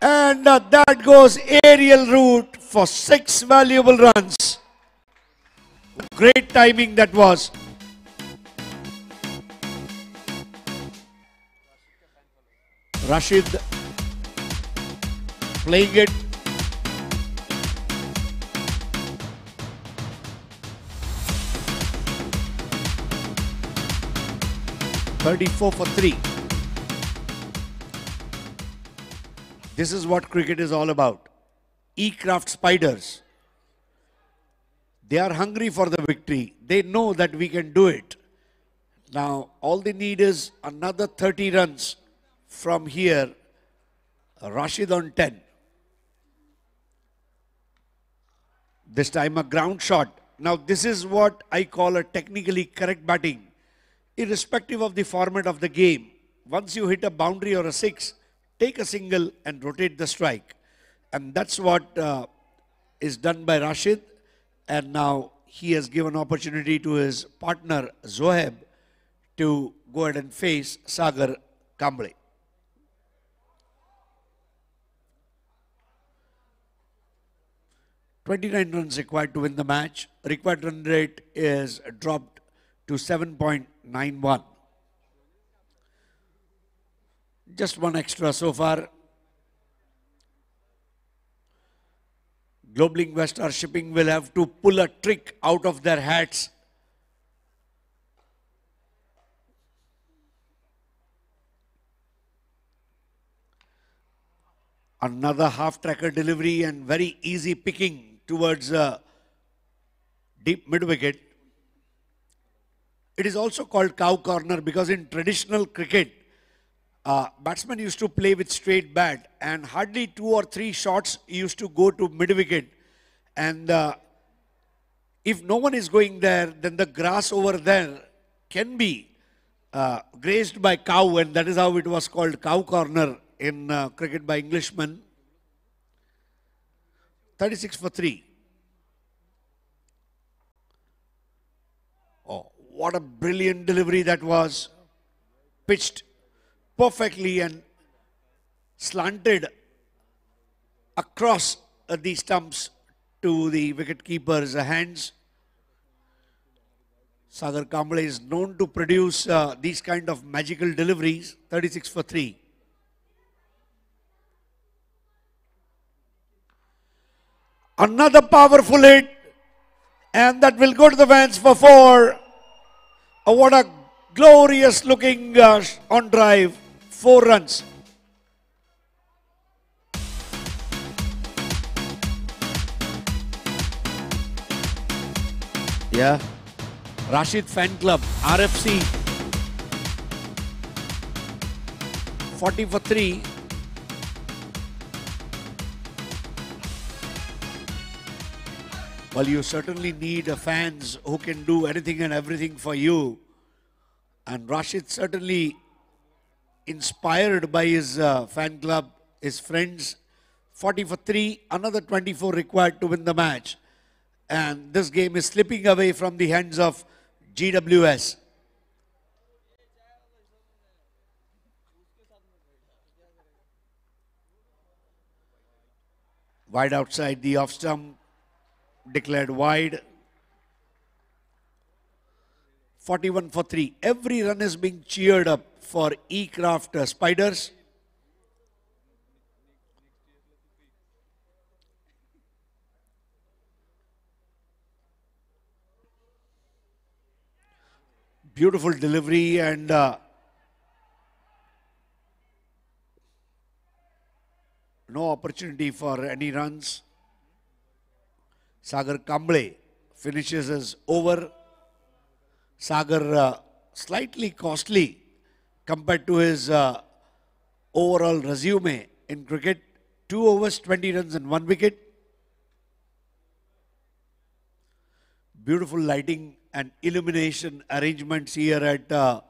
And uh, that goes aerial route for six valuable runs. Great timing that was. Rashid playing it 34 for 3. This is what cricket is all about. E-craft spiders. They are hungry for the victory. They know that we can do it. Now, all they need is another 30 runs from here. Rashid on 10. This time a ground shot. Now, this is what I call a technically correct batting irrespective of the format of the game. Once you hit a boundary or a six, take a single and rotate the strike. And that's what uh, is done by Rashid. And now he has given opportunity to his partner, Zoheb, to go ahead and face Sagar Kamble. Twenty-nine runs required to win the match. Required run rate is dropped to 7.91. Just one extra so far. Global Investor Shipping will have to pull a trick out of their hats. Another half-tracker delivery and very easy picking towards a uh, deep mid-wicket. It is also called cow corner because in traditional cricket, uh, batsmen used to play with straight bat and hardly two or three shots used to go to mid wicket. And uh, if no one is going there, then the grass over there can be uh, grazed by cow, and that is how it was called cow corner in uh, cricket by Englishmen. 36 for 3. What a brilliant delivery that was. Pitched perfectly and slanted across uh, the stumps to the wicketkeeper's hands. Sagar Kamble is known to produce uh, these kind of magical deliveries, 36 for 3. Another powerful hit and that will go to the fans for 4. Oh, what a glorious looking uh, on drive. Four runs. Yeah. Rashid Fan Club, RFC. 40 for 3. Well, you certainly need fans who can do anything and everything for you. And Rashid certainly inspired by his uh, fan club, his friends. 40 for 3, another 24 required to win the match. And this game is slipping away from the hands of GWS. Wide outside the off stump declared wide. 41 for 3. Every run is being cheered up for E-Craft uh, Spiders. Beautiful delivery and uh, no opportunity for any runs. Sagar Kamble finishes his over. Sagar uh, slightly costly compared to his uh, overall resume in cricket. Two overs, 20 runs and one wicket. Beautiful lighting and illumination arrangements here at uh,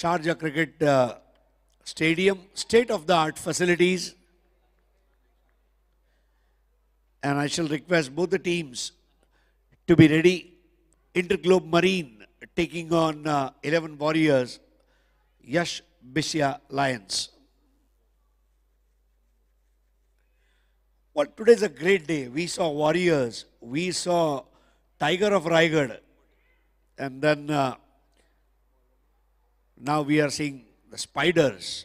Sharjah Cricket uh, Stadium. State-of-the-art facilities. And I shall request both the teams to be ready. Interglobe Marine taking on uh, 11 Warriors, Yash Bishya Lions. Well, today's a great day. We saw Warriors. We saw Tiger of Raigad. And then uh, now we are seeing the Spiders.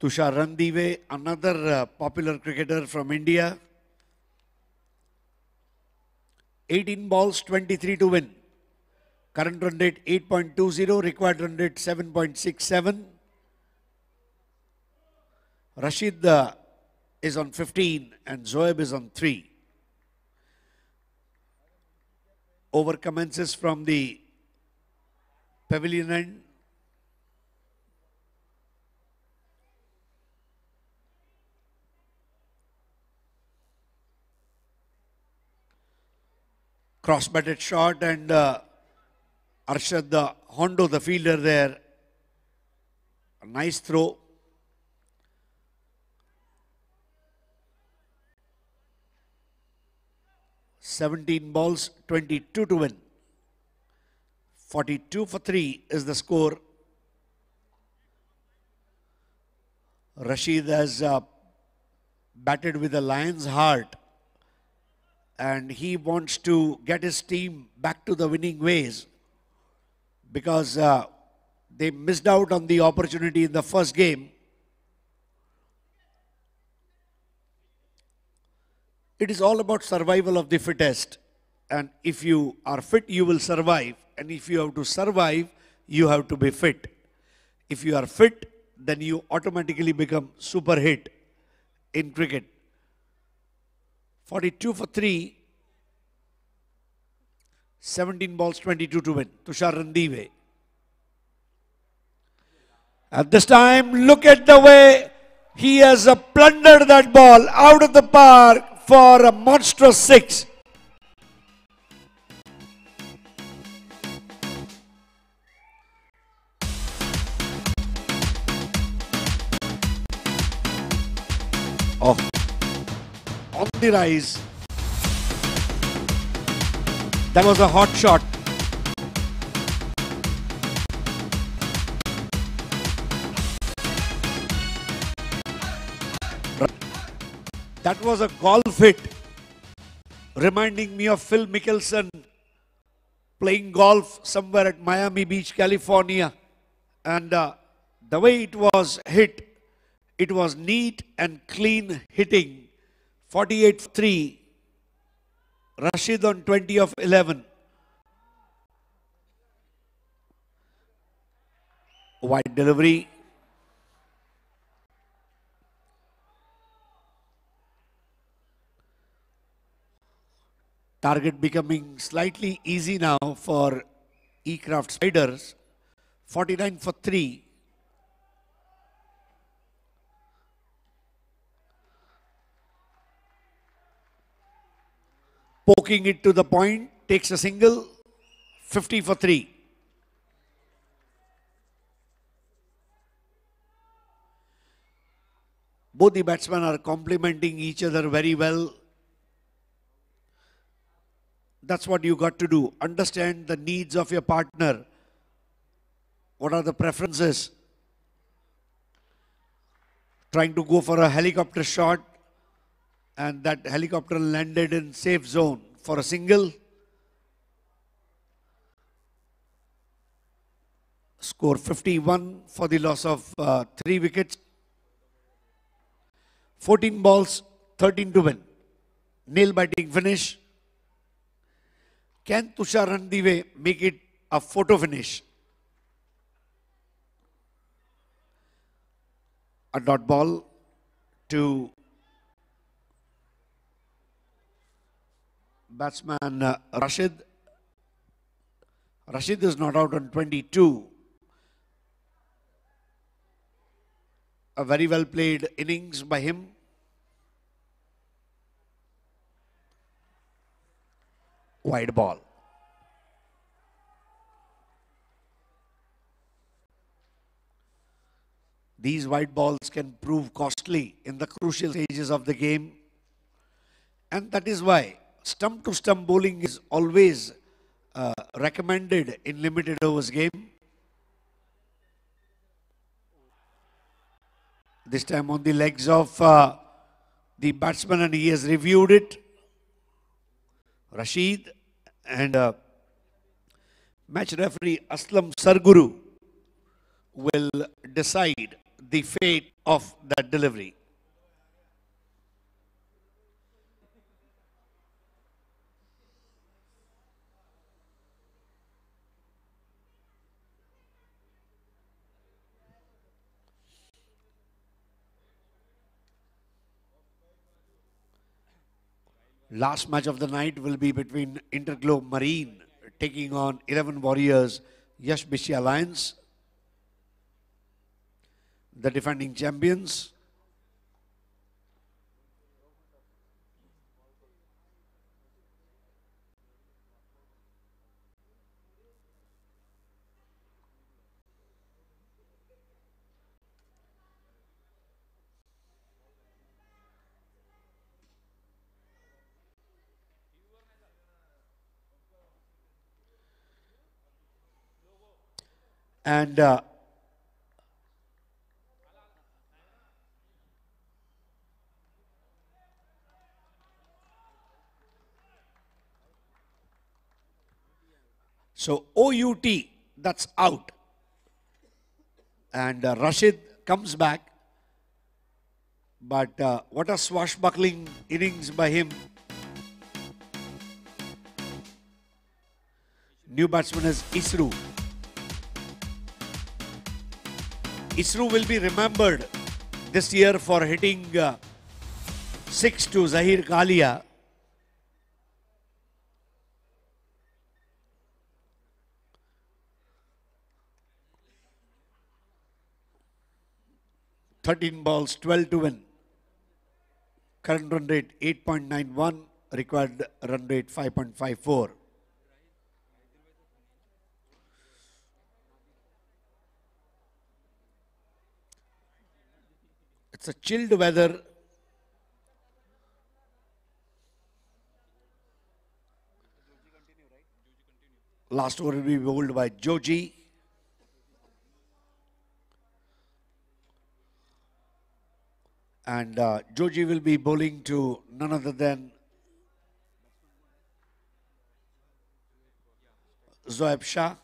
Tushar Randive, another uh, popular cricketer from India. 18 balls, 23 to win. Current run rate 8.20, required run rate 7.67. Rashid uh, is on 15 and Zoeb is on 3. Over commences from the pavilion end. cross batted shot and uh, Arshad the Hondo, the fielder there. A nice throw. Seventeen balls, twenty-two to win. Forty-two for three is the score. Rashid has uh, batted with a lion's heart and he wants to get his team back to the winning ways because uh, they missed out on the opportunity in the first game. It is all about survival of the fittest. And if you are fit, you will survive. And if you have to survive, you have to be fit. If you are fit, then you automatically become super hit in cricket. 42 for 3. 17 balls, 22 to win. Tushar Randive. At this time, look at the way he has uh, plundered that ball out of the park for a monstrous six. Oh on the rise. That was a hot shot. That was a golf hit, reminding me of Phil Mickelson playing golf somewhere at Miami Beach, California. And uh, the way it was hit, it was neat and clean hitting. 48-3, Rashid on 20 of 11. Wide delivery. Target becoming slightly easy now for E-Craft Spiders. 49 for 3. Poking it to the point, takes a single, 50 for 3. Both the batsmen are complementing each other very well. That's what you got to do. Understand the needs of your partner. What are the preferences? Trying to go for a helicopter shot and that helicopter landed in safe zone for a single. Score 51 for the loss of uh, 3 wickets. 14 balls, 13 to win. Nail biting finish. Can Tushar Randive make it a photo finish? A dot ball to batsman uh, Rashid. Rashid is not out on 22. A very well played innings by him. Wide ball. These wide balls can prove costly in the crucial stages of the game. And that is why Stump to stump bowling is always uh, recommended in limited overs game. This time on the legs of uh, the batsman and he has reviewed it. Rashid and uh, match referee Aslam Sarguru will decide the fate of that delivery. Last match of the night will be between Interglobe Marine taking on 11 Warriors Yash Bishi Alliance, the defending champions. and uh, so out that's out and uh, rashid comes back but uh, what a swashbuckling innings by him new batsman is isru ISRO will be remembered this year for hitting uh, 6 to Zahir Kalia. Thirteen balls, twelve to win. Current run rate eight point nine one, required run rate five point five four. It's a chilled weather. Last over will be bowled by Joji. And uh, Joji will be bowling to none other than Zoeb Shah.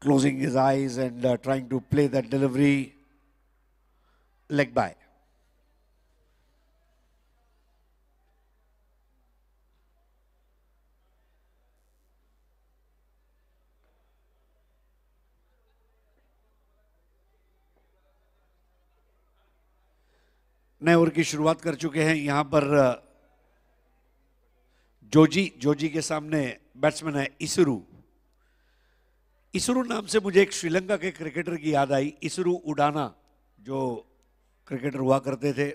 closing his eyes and uh, trying to play that delivery leg by. नए over की शुरुआत कर चुके हैं यहां पर जोजी जोजी के सामने बैट्समैन है इसरू इसरू नाम से मुझे एक श्रीलंका के क्रिकेटर की याद आई इसरू उडाना जो क्रिकेटर हुआ करते थे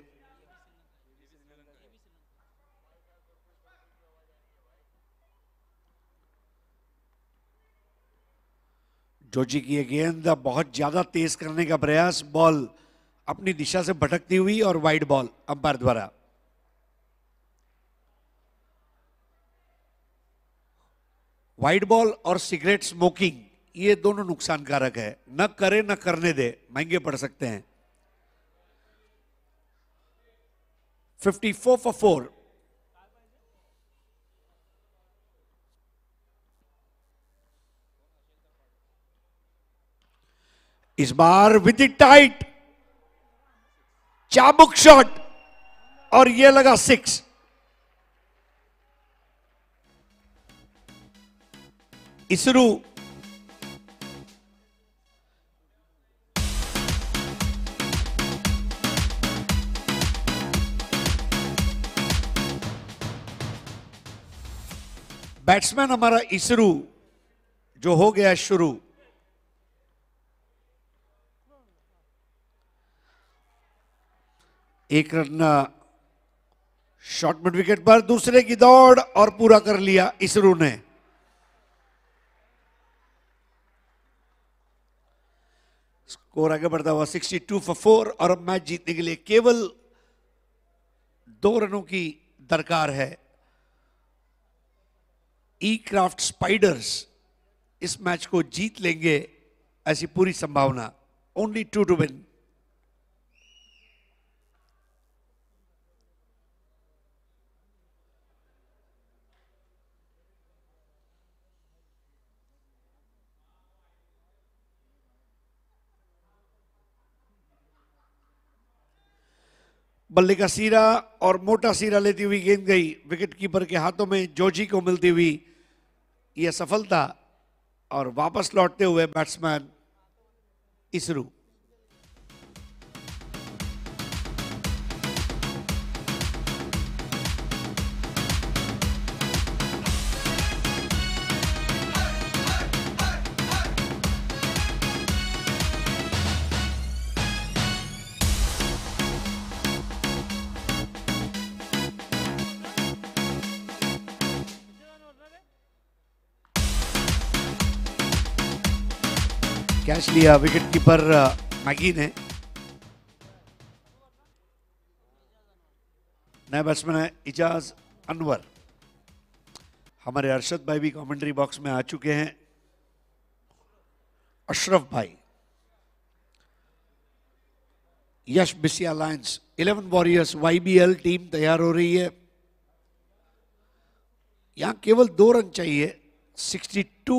जो जी की गेंद बहुत ज्यादा तेज करने का प्रयास बॉल अपनी दिशा से भटकती हुई और वाइड बॉल अंपायर द्वारा वाइड बॉल और सिगरेट स्मोकिंग ये दोनों नुकसानकारक है न करे न करने दे महंगे पड़ सकते हैं 54 फॉर फोर इस बार विद इट टाइट चाबुक शॉट और ये लगा सिक्स इसरू बैट्समैन हमारा इसरू जो हो गया शुरू एक रन शॉर्ट मिड विकेट पर दूसरे की दौड़ और पूरा कर लिया इसरू ने स्कोर आगे बढ़ता हुआ 62 फॉर फोर और अब मैच जीतने के लिए केवल दो रनों की दरकार है ई क्राफ्ट स्पाइडर्स इस मैच को जीत लेंगे ऐसी पूरी संभावना ओनली टू टू विन बल्ले का सीरा और मोटा सीरा लेती हुई गेंद गई विकेटकीपर के हाथों में जोजी को मिलती हुई यह सफलता और वापस लौटते हुए बैट्समैन इसरू कैच लिया विकेट कीपर मैगी ने नए बैट्समैन है इजाज अनवर हमारे अरशद भाई भी कमेंट्री बॉक्स में आ चुके हैं अशरफ भाई यश बिशिया alliance eleven warriors YBL team तैयार हो रही है यहां केवल दो रन चाहिए 62 टू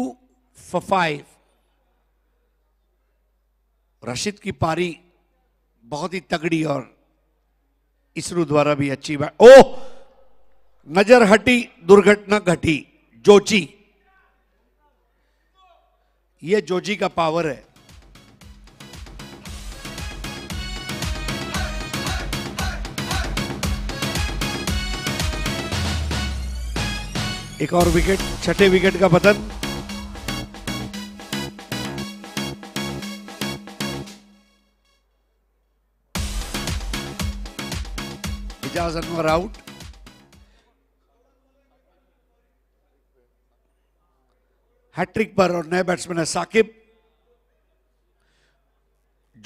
फॉर फाइव रशीद की पारी बहुत ही तगड़ी और इसरो द्वारा भी अच्छी बात ओ नजर हटी दुर्घटना घटी जोची ये जोजी का पावर है एक और विकेट छठे विकेट का पतन thousand were out. हैट्रिक पर और नए बैट्समैन है साकिब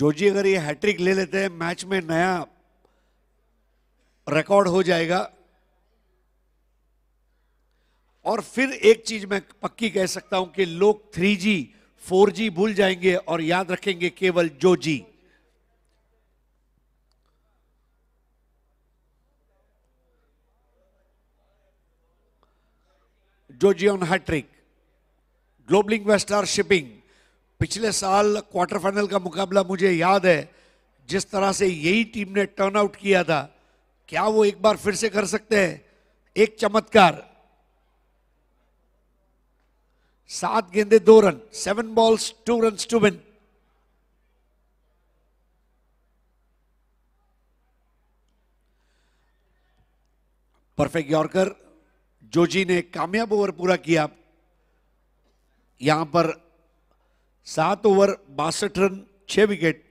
जोजी अगर ये हैट्रिक ले लेते हैं मैच में नया रिकॉर्ड हो जाएगा और फिर एक चीज मैं पक्की कह सकता हूं कि लोग 3G, 4G भूल जाएंगे और याद रखेंगे केवल जो जी जोजियन हैट्रिक ग्लोबलिंग वेस्टार शिपिंग पिछले साल क्वार्टर फाइनल का मुकाबला मुझे याद है जिस तरह से यही टीम ने टर्न आउट किया था क्या वो एक बार फिर से कर सकते हैं एक चमत्कार सात गेंदे दो रन seven balls two runs to win perfect yorker जो जी ने कामयाब ओवर पूरा किया यहां पर सात ओवर बासठ रन छह विकेट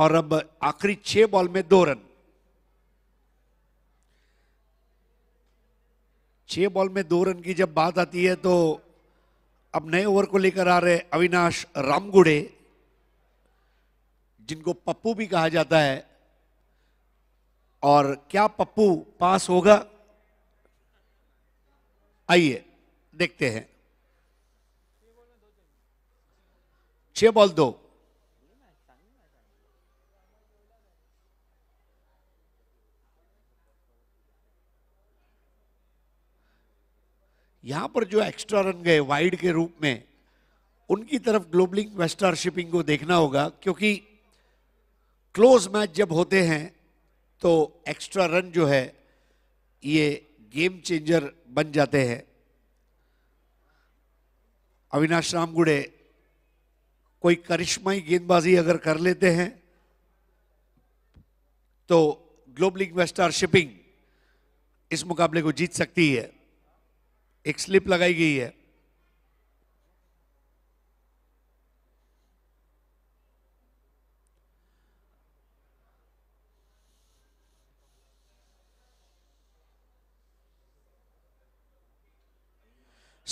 और अब आखिरी छह बॉल में दो रन छह बॉल में दो रन की जब बात आती है तो अब नए ओवर को लेकर आ रहे अविनाश रामगुड़े जिनको पप्पू भी कहा जाता है और क्या पप्पू पास होगा आइए देखते हैं छह बॉल दो यहां पर जो एक्स्ट्रा रन गए वाइड के रूप में उनकी तरफ ग्लोबलिंग वेस्टर शिपिंग को देखना होगा क्योंकि क्लोज मैच जब होते हैं तो एक्स्ट्रा रन जो है ये गेम चेंजर बन जाते हैं अविनाश रामगुड़े कोई करिश्माई गेंदबाजी अगर कर लेते हैं तो ग्लोबल लीग वेस्टार शिपिंग इस मुकाबले को जीत सकती है एक स्लिप लगाई गई है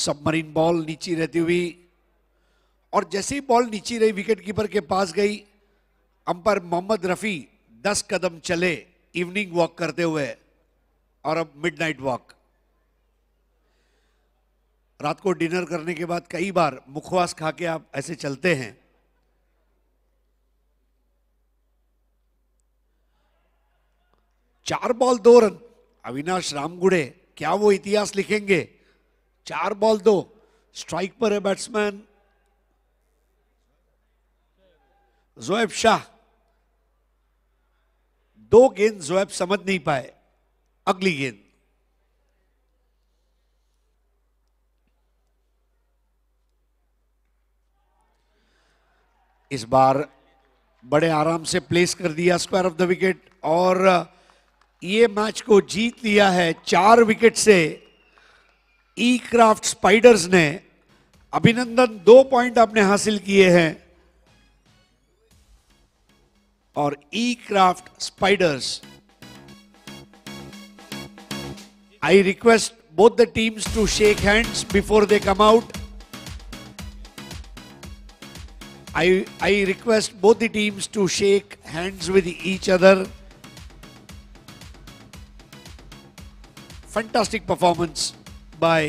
सबमरीन बॉल नीचे रहती हुई और जैसे ही बॉल नीचे रही विकेट कीपर के पास गई अंपायर मोहम्मद रफ़ी दस कदम चले इवनिंग वॉक करते हुए और अब मिडनाइट वॉक रात को डिनर करने के बाद कई बार मुखवास खा के आप ऐसे चलते हैं चार बॉल दो रन अविनाश रामगुड़े क्या वो इतिहास लिखेंगे चार बॉल दो स्ट्राइक पर है बैट्समैन जोएब शाह दो गेंद जोएब समझ नहीं पाए अगली गेंद इस बार बड़े आराम से प्लेस कर दिया स्क्वायर ऑफ द विकेट और ये मैच को जीत लिया है चार विकेट से ई क्राफ्ट स्पाइडर्स ने अभिनंदन दो पॉइंट आपने हासिल किए हैं और e craft spiders I request both the teams to shake hands before they come out I I request both the teams to shake hands with each other fantastic performance by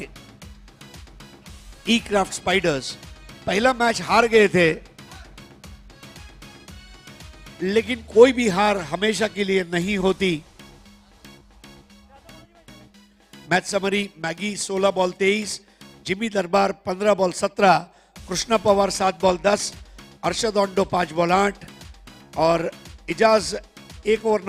e craft spiders पहला match हार गए थे लेकिन कोई भी हार हमेशा के लिए नहीं होती match summary Maggie 16 ball 23, Jimmy Darbar 15 ball 17, Krishna Pawar 7 ball 10, Arshad ऑंडो 5 बॉल 8 और इजाज एक ओवर